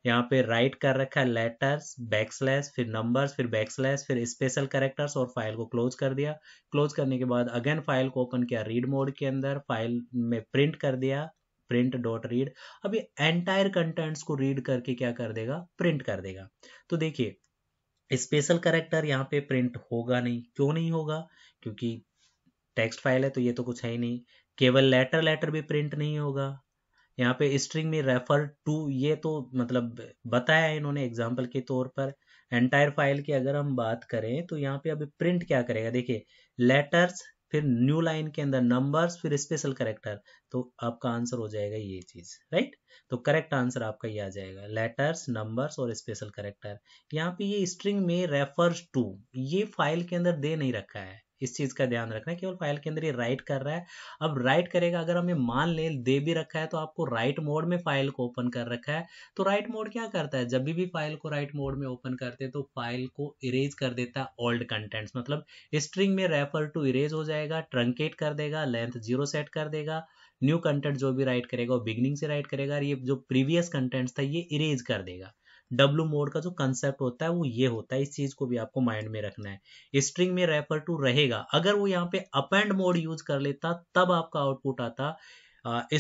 यहाँ पे राइट कर रखा है लेटर्स बैक स्लैश फिर नंबर्स फिर बैक स्लैश फिर स्पेशल करेक्टर्स और फाइल को क्लोज कर दिया क्लोज करने के बाद अगेन फाइल को ओपन किया रीड मोड के अंदर फाइल में प्रिंट कर दिया प्रिंट डॉट रीड अभी एंटायर कंटेंट्स को रीड करके क्या कर देगा प्रिंट कर देगा तो देखिए स्पेशल करेक्टर यहाँ पे प्रिंट होगा नहीं क्यों नहीं होगा क्योंकि टेक्स्ट फाइल है तो ये तो कुछ है ही नहीं केवल लेटर लेटर भी प्रिंट नहीं होगा यहाँ पे स्ट्रिंग में रेफर टू ये तो मतलब बताया है इन्होंने एग्जाम्पल के तौर पर एंटायर फाइल की अगर हम बात करें तो यहाँ पे अभी प्रिंट क्या करेगा देखिए लेटर्स फिर न्यू लाइन के अंदर नंबर्स फिर स्पेशल करेक्टर तो आपका आंसर हो जाएगा ये चीज राइट तो करेक्ट आंसर आपका ये आ जाएगा लेटर्स नंबर्स और स्पेशल करेक्टर यहाँ पे ये स्ट्रिंग में रेफर्स टू ये फाइल के अंदर दे नहीं रखा है इस चीज़ का ध्यान रखना है केवल फाइल के अंदर ये राइट कर रहा है अब राइट करेगा अगर हमें मान ले दे भी रखा है तो आपको राइट मोड में फाइल को ओपन कर रखा है तो राइट मोड क्या करता है जब भी, भी फाइल को राइट मोड में ओपन करते हैं तो फाइल को इरेज कर देता है ओल्ड कंटेंट्स मतलब स्ट्रिंग में रेफर टू इरेज हो जाएगा ट्रंकेट कर देगा लेंथ जीरो सेट कर देगा न्यू कंटेंट जो भी राइट करेगा वो बिगनिंग से राइट करेगा और ये जो प्रीवियस कंटेंट्स था ये इरेज कर देगा डब्लू मोड का जो कंसेप्ट होता है वो ये होता है इस चीज को भी आपको माइंड में रखना है स्ट्रिंग में रेफर टू रहेगा अगर वो यहाँ पे अप एंड मोड यूज कर लेता तब आपका आउटपुट आता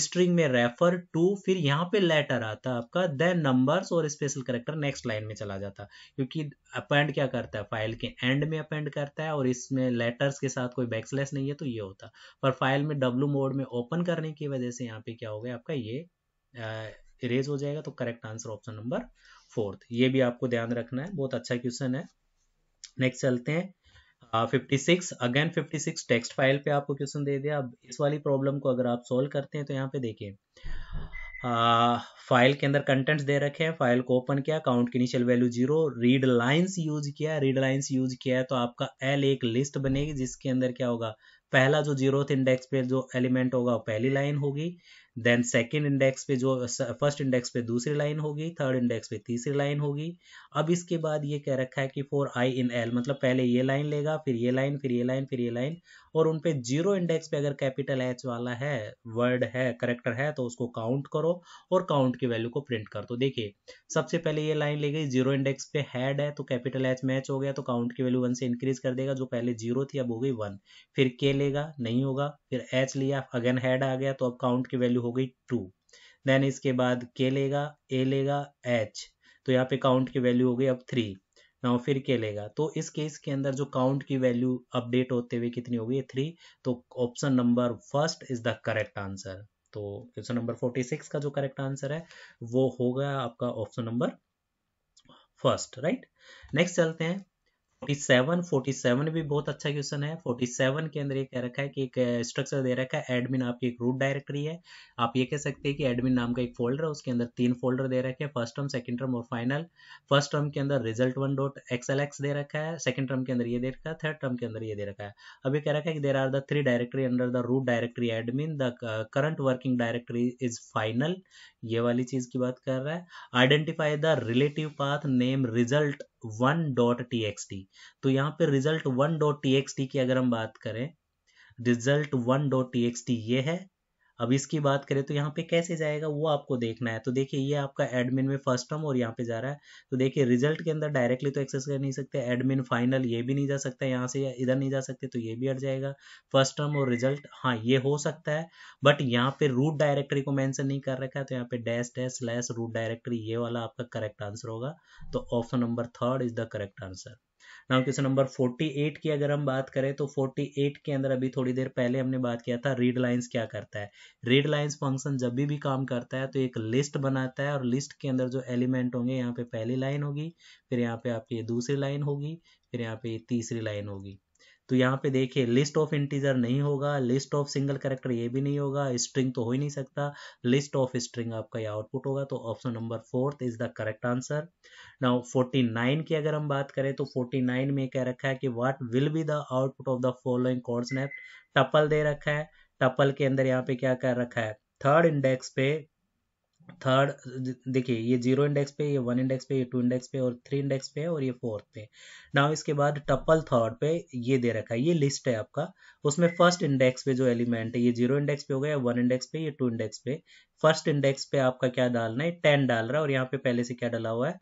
स्ट्रिंग में रेफर टू फिर यहाँ पे लेटर आता आपका देन नंबर्स और स्पेशल करेक्टर नेक्स्ट लाइन में चला जाता क्योंकि अपेंड क्या करता है फाइल के एंड में अपेंड करता है और इसमें लेटर्स के साथ कोई बैकस्लैश नहीं है तो ये होता पर फाइल में डब्लू मोड में ओपन करने की वजह से यहाँ पे क्या हो गया आपका ये इरेज uh, हो जाएगा तो correct answer option number fourth ये भी आपको ध्यान रखना है बहुत अच्छा क्वेश्चन है नेक्स्ट चलते हैं fifty six again fifty six text file पे आपको क्वेश्चन दे दिया अब इस वाली प्रॉब्लम को अगर आप सोल्व करते हैं तो यहाँ पे देखिए फाइल के अंदर कंटेंट्स दे रखे हैं फाइल को ओपन किया काउंट की initial value zero read lines use किया रीड लाइंस यूज किया तो आपका एल एक लिस्ट बनेगी जिसके अंदर क्या होगा पहला जो जीरो इंडेक्स पे जो एलिमेंट होगा वो पहली लाइन होगी देन सेकेंड इंडेक्स पे जो फर्स्ट इंडेक्स पे दूसरी लाइन होगी थर्ड इंडेक्स पे तीसरी लाइन होगी अब इसके बाद ये कह रखा है कि फोर आई इन एल मतलब पहले ये लाइन लेगा फिर ये लाइन फिर ये लाइन फिर ये लाइन और उन पे जीरो इंडेक्स पे अगर कैपिटल एच वाला है वर्ड है करेक्टर है तो उसको काउंट करो और काउंट की वैल्यू को प्रिंट कर दो देखिए सबसे पहले ये लाइन ले गई जीरो इंडेक्स पे हैड है तो कैपिटल एच मैच हो गया तो काउंट की वैल्यू वन से इंक्रीज कर देगा जो पहले जीरो थी अब हो गई वन फिर के लेगा नहीं होगा फिर एच लिया अगेन हैड आ गया तो अब काउंट की वैल्यू हो गई टू देन इसके बाद के लेगा ए लेगा एच तो यहाँ पे काउंट की वैल्यू हो गई अब थ्री नाउ फिर खेलेगा तो इस केस के अंदर जो काउंट की वैल्यू अपडेट होते हुए कितनी हो गई थ्री तो option number first is the correct answer तो ऑप्शन नंबर फोर्टी सिक्स का जो करेक्ट आंसर है वो होगा आपका option number first right next चलते हैं 47 भी बहुत अच्छा क्वेश्चन है 47 के अंदर ये कह रखा है कि एक स्ट्रक्चर दे रखा है एडमिन आपकी एक रूट डायरेक्टरी है आप ये कह सकते हैं कि एडमिन नाम का एक फोल्डर है उसके अंदर तीन फोल्डर दे रखे हैं फर्स्ट टर्म सेकंड टर्म और फाइनल फर्स्ट टर्म के अंदर result one dot XL X दे रखा है सेकंड टर्म के अंदर ये दे रखा है थर्ड टर्म के अंदर ये दे रखा है अब ये कह रखा है कि there are the three directory under the root directory admin the current working directory is final ये वाली चीज की बात कर रहा है identify the relative path name result one dot T X T तो यहाँ पे result one dot T X T की अगर हम बात करें result one dot T X T ये है अब इसकी बात करें तो यहाँ पे कैसे जाएगा वो आपको देखना है तो देखिए ये आपका एडमिन में फर्स्ट टर्म और यहाँ पे जा रहा है तो देखिए रिजल्ट के अंदर डायरेक्टली तो एक्सेस कर नहीं सकते एडमिन फाइनल ये भी नहीं जा सकता यहाँ से इधर नहीं जा सकते तो ये भी हट जाएगा फर्स्ट टर्म और रिजल्ट हाँ ये हो सकता है बट यहाँ पे रूट डायरेक्टरी को मैंसन नहीं कर रखा है तो यहाँ पे dash dash slash root directory ये वाला आपका करेक्ट आंसर होगा तो option number third is the correct answer now question number 48 की अगर हम बात करें तो 48 के अंदर अभी थोड़ी देर पहले हमने बात किया था रीड लाइंस क्या करता है रीड लाइंस फंक्शन जब भी भी काम करता है तो एक लिस्ट बनाता है और लिस्ट के अंदर जो एलिमेंट होंगे यहाँ पे पहली लाइन होगी फिर यहाँ पे आपकी दूसरी लाइन होगी फिर यहाँ पे तीसरी लाइन होगी तो यहाँ पे देखिए लिस्ट ऑफ इंटीजर नहीं होगा लिस्ट ऑफ सिंगल करेक्टर ये भी नहीं होगा स्ट्रिंग तो हो ही नहीं सकता लिस्ट ऑफ स्ट्रिंग आपका ये आउटपुट होगा तो option number fourth is the correct answer now 49 की अगर हम बात करें तो 49 में कह रखा है कि what will be the output of the following code snap tuple दे रखा है टपल के अंदर यहाँ पे क्या कर रखा है थर्ड इंडेक्स पे थर्ड देखिए ये जीरो इंडेक्स पे ये वन इंडेक्स पे ये टू इंडेक्स पे और थ्री इंडेक्स पे और ये फोर्थ पे नाउ इसके बाद टपल थर्ड पे ये दे रखा है ये लिस्ट है आपका उसमें फर्स्ट इंडेक्स पे जो एलिमेंट है ये जीरो इंडेक्स पे हो गया वन इंडेक्स पे ये टू इंडेक्स पे फर्स्ट इंडेक्स पे आपका क्या डालना है टेन डाल रहा है और यहाँ पे पहले से क्या डाला हुआ है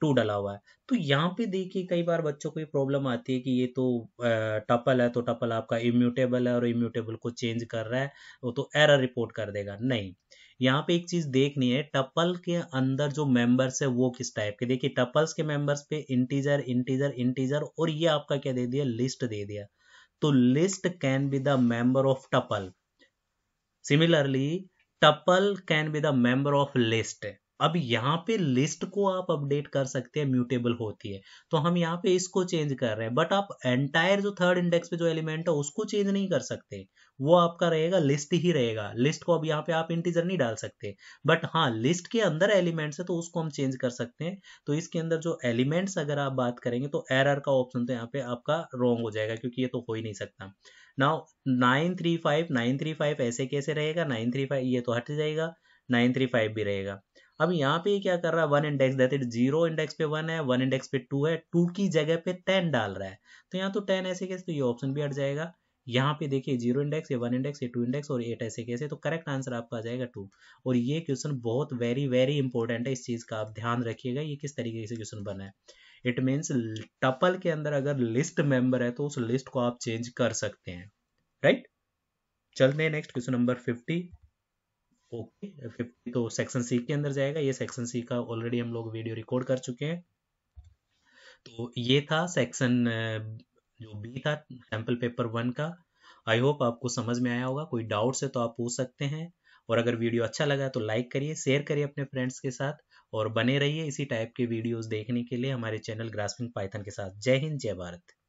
टू डाला हुआ है तो यहाँ पे देखिए कई बार बच्चों को ये प्रॉब्लम आती है कि ये तो टपल है तो टपल आपका इम्यूटेबल है और इम्यूटेबल को चेंज कर रहा है वो तो एरर रिपोर्ट कर देगा नहीं यहाँ पे एक चीज देखनी है टपल के अंदर जो मेंबर्स है वो किस टाइप के देखिए टपल्स के मेंबर्स पे इंटीजर इंटीजर इंटीजर और ये आपका क्या दे दिया लिस्ट दे दिया तो list can be the member of tuple similarly tuple can be the member of list अब यहाँ पे लिस्ट को आप अपडेट कर सकते हैं म्यूटेबल होती है तो हम यहाँ पे इसको चेंज कर रहे हैं बट आप एंटायर जो थर्ड इंडेक्स पे जो एलिमेंट है उसको चेंज नहीं कर सकते वो आपका रहेगा लिस्ट ही रहेगा लिस्ट को अब यहाँ पे आप इंटीजर नहीं डाल सकते बट हाँ लिस्ट के अंदर एलिमेंट्स है तो उसको हम चेंज कर सकते हैं तो इसके अंदर जो एलिमेंट्स अगर आप बात करेंगे तो एरर का ऑप्शन तो यहाँ पे आपका रॉन्ग हो जाएगा क्योंकि ये तो हो ही नहीं सकता now nine three five nine three five ऐसे कैसे रहेगा नाइन थ्री फाइव ये तो हट जाएगा नाइन थ्री फाइव भी रहेगा अब यहाँ पे क्या कर रहा है one index that zero index पे वन है वन इंडेक्स पे टू है टू की जगह पे टेन डाल रहा है तो यहाँ तो टेन ऐसे कैसे तो ये ऑप्शन भी हट जाएगा यहाँ पे देखिए जीरो इंडेक्स ये वन इंडेक्स ये टू इंडेक्स और एट ऐसे कैसे तो करेक्ट आंसर आपका आ जाएगा टू और ये क्वेश्चन बहुत वेरी वेरी इंपॉर्टेंट है इस चीज़ का आप ध्यान रखिएगा ये किस तरीके से क्वेश्चन बना है इट मीन्स टपल के अंदर अगर लिस्ट मेंबर है तो उस लिस्ट को आप चेंज कर सकते हैं राइट right? चलते हैं next question number fifty okay fifty तो सेक्शन सी के अंदर जाएगा ये सेक्शन सी का ऑलरेडी हम लोग वीडियो रिकॉर्ड कर चुके हैं तो ये था सेक्शन जो बी था सैम्पल पेपर वन का आई होप आपको समझ में आया होगा कोई डाउट्स है तो आप पूछ सकते हैं और अगर वीडियो अच्छा लगा तो लाइक करिए शेयर करिए अपने फ्रेंड्स के साथ और बने रहिए इसी टाइप के वीडियोस देखने के लिए हमारे चैनल ग्रास्पिंग पाइथन के साथ जय हिंद जय भारत